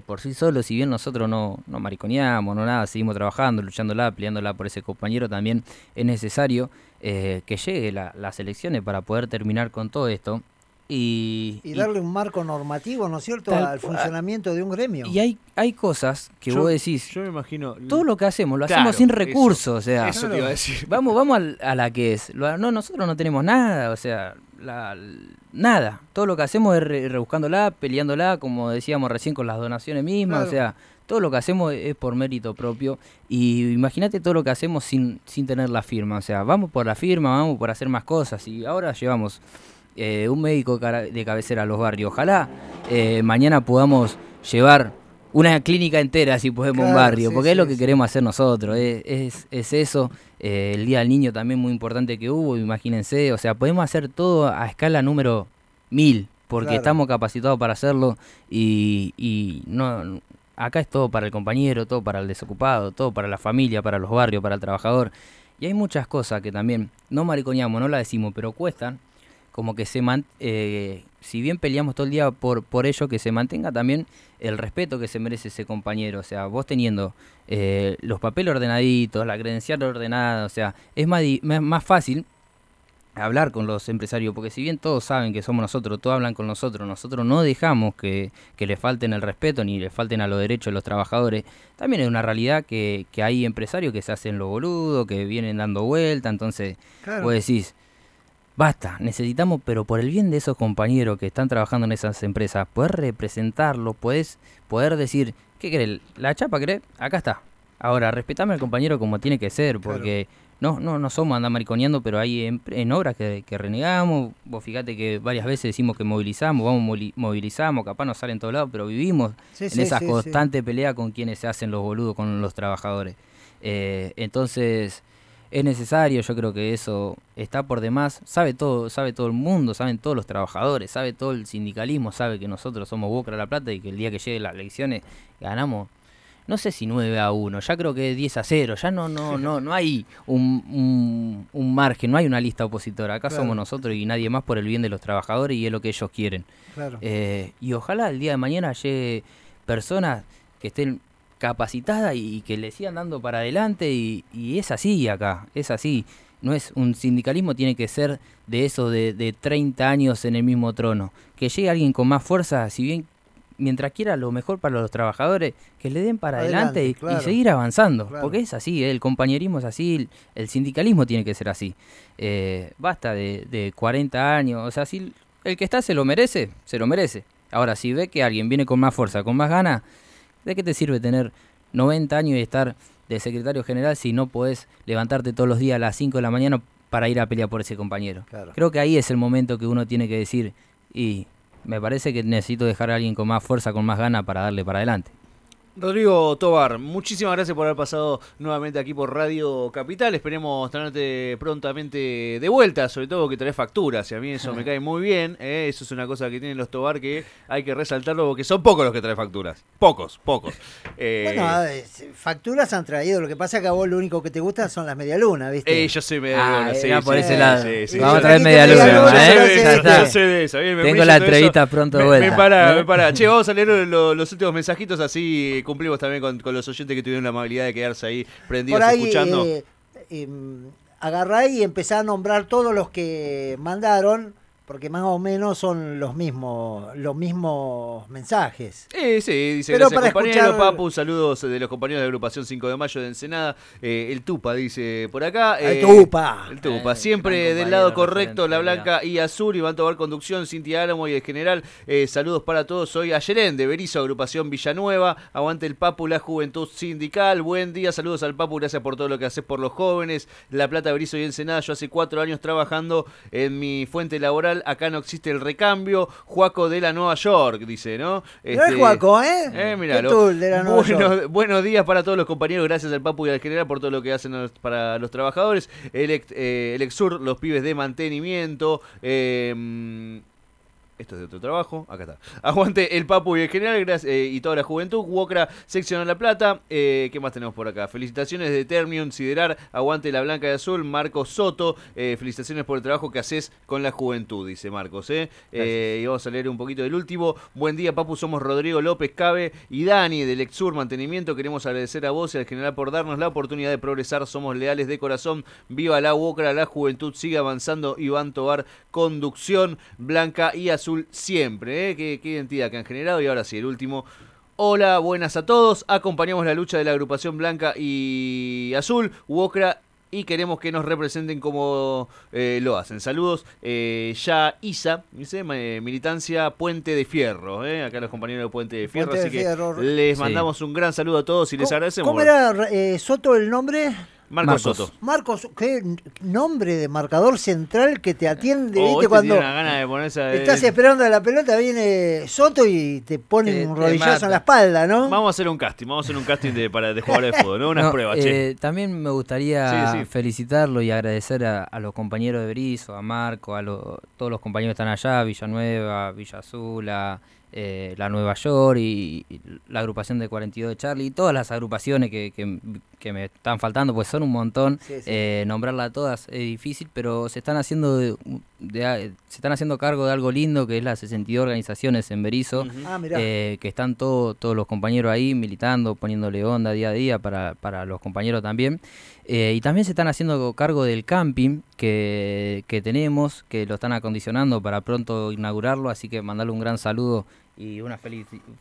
por sí solo, si bien nosotros no, no mariconeamos, no nada, seguimos trabajando, luchándola, peleándola por ese compañero, también es necesario que llegue las elecciones para poder terminar con todo esto. Y, darle un marco normativo, ¿no es cierto?, al funcionamiento de un gremio. Y hay, hay cosas que vos decís. Yo me imagino. Todo lo que hacemos, lo hacemos sin recursos. o sea, te decir. Vamos, vamos a, la que es. no, nosotros no tenemos nada, o sea, nada. Todo lo que hacemos es rebuscándola, peleándola, como decíamos recién con las donaciones mismas, o sea todo lo que hacemos es por mérito propio. Y imagínate todo lo que hacemos sin, sin tener la firma. O sea, vamos por la firma, vamos por hacer más cosas. Y ahora llevamos eh, un médico de cabecera a los barrios. Ojalá eh, mañana podamos llevar una clínica entera si podemos un barrio, porque es lo que queremos hacer nosotros, es, eso. Eh, el Día del Niño también muy importante que hubo, imagínense, o sea, podemos hacer todo a escala número mil, porque estamos capacitados para hacerlo y, no, acá es todo para el compañero, todo para el desocupado, todo para la familia, para los barrios, para el trabajador. Y hay muchas cosas que también no mariconeamos, no la decimos, pero cuestan como que se man, eh, si bien peleamos todo el día por, por ello, que se mantenga también el respeto que se merece ese compañero. O sea, vos teniendo eh, los papeles ordenaditos, la credencial ordenada, o sea, es más, fácil hablar con los empresarios, porque si bien todos saben que somos nosotros, todos hablan con nosotros, nosotros no dejamos que, que le falten el respeto ni le falten a los derechos de los trabajadores, también es una realidad que, que hay empresarios que se hacen lo boludo, que vienen dando vuelta, entonces vos decís, Basta, necesitamos, pero por el bien de esos compañeros que están trabajando en esas empresas, poder representarlo, puedes poder decir, ¿qué crees? ¿La chapa querés? Acá está. Ahora, respetame al compañero como tiene que ser, porque no, no, no somos andar mariconeando, pero hay em, en, obras que, renegamos. Vos fíjate que varias veces decimos que movilizamos, vamos, movilizamos, capaz nos salen todos lados, pero vivimos en esa constante pelea con quienes se hacen los boludos, con los trabajadores. Eh, entonces es necesario, yo creo que eso está por demás, sabe todo, sabe todo el mundo, saben todos los trabajadores, sabe todo el sindicalismo, sabe que nosotros somos Boca La Plata y que el día que lleguen las elecciones ganamos no sé si 9 a 1, ya creo que es 10 a 0, ya no no no no hay un, margen, no hay una lista opositora, acá somos nosotros y nadie más por el bien de los trabajadores y es lo que ellos quieren. Eh, y ojalá el día de mañana llegue personas que estén capacitada y, que le sigan dando para adelante y, es así acá, es así. No es un sindicalismo, tiene que ser de eso de, 30 años en el mismo trono. Que llegue alguien con más fuerza, si bien mientras quiera lo mejor para los trabajadores, que le den para adelante, y, seguir avanzando, porque es así, ¿eh? el compañerismo es así, el sindicalismo tiene que ser así. Eh, basta de, de, 40 años, o sea, si el que está se lo merece, se lo merece. Ahora, si ve que alguien viene con más fuerza, con más ganas, ¿De qué te sirve tener 90 años y estar de secretario general si no podés levantarte todos los días a las 5 de la mañana para ir a pelear por ese compañero? Creo que ahí es el momento que uno tiene que decir, y me parece que necesito dejar a alguien con más fuerza, con más ganas para darle para adelante. Rodrigo Tobar, muchísimas gracias por haber pasado nuevamente aquí por Radio Capital. Esperemos tenerte prontamente de vuelta, sobre todo que traes facturas. Y a mí eso me cae muy bien. ¿eh? Eso es una cosa que tienen los Tobar que hay que resaltarlo porque son pocos los que traen facturas. Pocos, pocos. bueno, eh, eh, facturas han traído. Lo que pasa es que a vos lo único que te gusta son las medialunas, ¿viste? Eh, yo soy medialuna, ah, Vamos a traer medialuna. Yo sé de eso. Tengo la entrevista pronto de vuelta. Me, para, me pará. Che, vamos a leer los últimos mensajitos así cumplimos también con, los oyentes que tuvieron la amabilidad de quedarse ahí prendidos escuchando. Eh, em, agarrá y empezá a nombrar todos los que mandaron porque más o menos son los mismos, los mismos mensajes. Eh, sí, dice, Pero gracias, para compañero Papu, saludos de los compañeros de la agrupación 5 de Mayo de Ensenada. Eh, el Tupa, dice, por acá. el eh, Tupa. El Tupa, eh, siempre del lado correcto, La Blanca y Azul, Iván Tobar Conducción, Cintia Álamo y el General. saludos para todos, soy Ayerén de Berizo, agrupación Villanueva. Aguante el Papu, la Juventud Sindical. Buen día, saludos al Papu, gracias por todo lo que haces por los jóvenes. La Plata, Berizo y Ensenada, yo hace cuatro años trabajando en mi fuente laboral acá no existe el recambio. Juaco de la Nueva York, dice, ¿no? no es este, Juaco, ¿eh? Eh, Buenos días para todos los compañeros, gracias al Papu y al General por todo lo que hacen para los trabajadores. El, eh, el Exur, los pibes de mantenimiento. Eh, esto es de otro trabajo. Acá está. Aguante el Papu y el general eh, y toda la juventud. Wokra, secciona La Plata. Eh, ¿Qué más tenemos por acá? Felicitaciones de Termium, Siderar, Aguante la Blanca y Azul, Marcos Soto. Eh, felicitaciones por el trabajo que haces con la juventud, dice Marcos. y vamos a leer un poquito del último. Buen día, Papu. Somos Rodrigo López Cabe y Dani del Exur Mantenimiento. Queremos agradecer a vos y al general por darnos la oportunidad de progresar. Somos leales de corazón. Viva la Wokra, la juventud sigue avanzando. Iván Tobar, conducción blanca y azul Azul siempre. ¿eh? Qué, identidad que han generado. Y ahora sí, el último. Hola, buenas a todos. Acompañamos la lucha de la agrupación blanca y azul, UOCRA, y queremos que nos representen como eh, lo hacen. Saludos, eh, ya Isa, dice, militancia Puente de Fierro. acá los compañeros de Puente de Fierro, así que les mandamos un gran saludo a todos y les agradecemos. ¿Cómo era Soto el nombre? Marcos, Soto. Marcos, qué nombre de marcador central que te atiende. Oh, este cuando estás esperando a la pelota, viene Soto y te pone un rodillazo en la espalda, ¿no? Vamos a hacer un casting, vamos a hacer un casting de, para, de jugadores de fútbol, ¿no? Unas prueba. pruebas, eh, También me gustaría felicitarlo y agradecer a, los compañeros de Brizo, a Marco, a todos los compañeros que están allá, Villanueva, Villa eh, la Nueva York y, la agrupación de 42 de Charlie, y todas las agrupaciones que, que, me están faltando, pues son un montón, eh, nombrarla todas es difícil, pero se están haciendo se están haciendo cargo de algo lindo que es las 62 organizaciones en Berizo, ah, eh, que están todos los compañeros ahí militando, poniéndole onda día a día para, los compañeros también. y también se están haciendo cargo del camping que, que tenemos, que lo están acondicionando para pronto inaugurarlo, así que mandarle un gran saludo y unas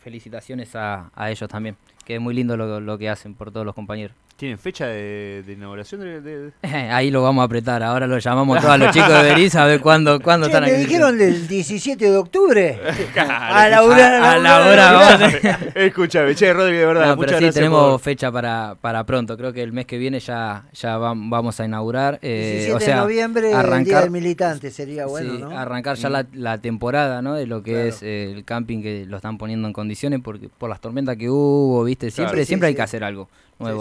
felicitaciones a, a ellos también que es muy lindo lo, que hacen por todos los compañeros. ¿Tienen fecha de, inauguración? Ahí lo vamos a apretar, ahora lo llamamos a todos los chicos de Beriz a ver cuándo, están aquí. dijeron del 17 de octubre? a la hora. A, la hora. Escúchame, che, Rodri, de verdad. sí, tenemos fecha para, para pronto, creo que el mes que viene ya, ya vamos a inaugurar. 17 eh, o sea, de noviembre, arrancar, el Militante sería bueno, arrancar ya mm. la, temporada, ¿no? De lo que es el camping que lo están poniendo en condiciones porque por las tormentas que hubo, Siempre, siempre hay que hacer algo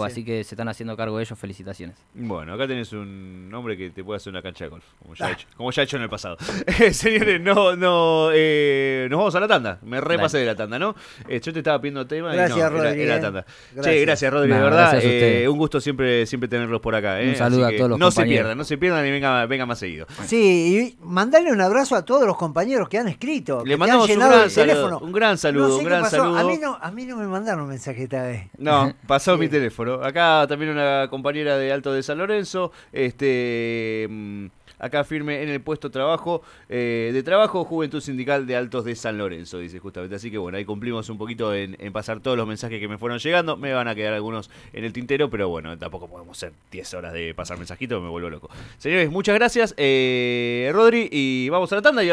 así que se están haciendo cargo de ellos, felicitaciones. Bueno, acá tenés un hombre que te puede hacer una cancha de golf, como ya, he, ah. hecho, hecho en el pasado. Eh, señores, no, no, eh, nos vamos a la tanda, me repasé de la tanda, ¿no? Eh, yo te estaba pidiendo tema gracias, y Rodri, tanda. Gracias. gracias Rodri, de verdad, un gusto siempre, siempre tenerlos por acá. Un saludo a todos los No se pierdan, no se pierdan y venga, venga más seguido. Sí, y mandarle un abrazo a todos los compañeros que han escrito. Le mandamos un gran, saludo, un gran saludo, un A mí, no, a mí no me mandaron mensaje esta vez. No, pasó mi teléfono. Acá también una compañera de Altos de San Lorenzo. Este. Mm, acá firme en el puesto trabajo eh, de trabajo Juventud Sindical de Altos de San Lorenzo, dice justamente. Así que bueno, ahí cumplimos un poquito en, pasar todos los mensajes que me fueron llegando. Me van a quedar algunos en el tintero, pero bueno, tampoco podemos ser 10 horas de pasar mensajitos, me vuelvo loco. Señores, muchas gracias, eh, Rodri, y vamos a la tanda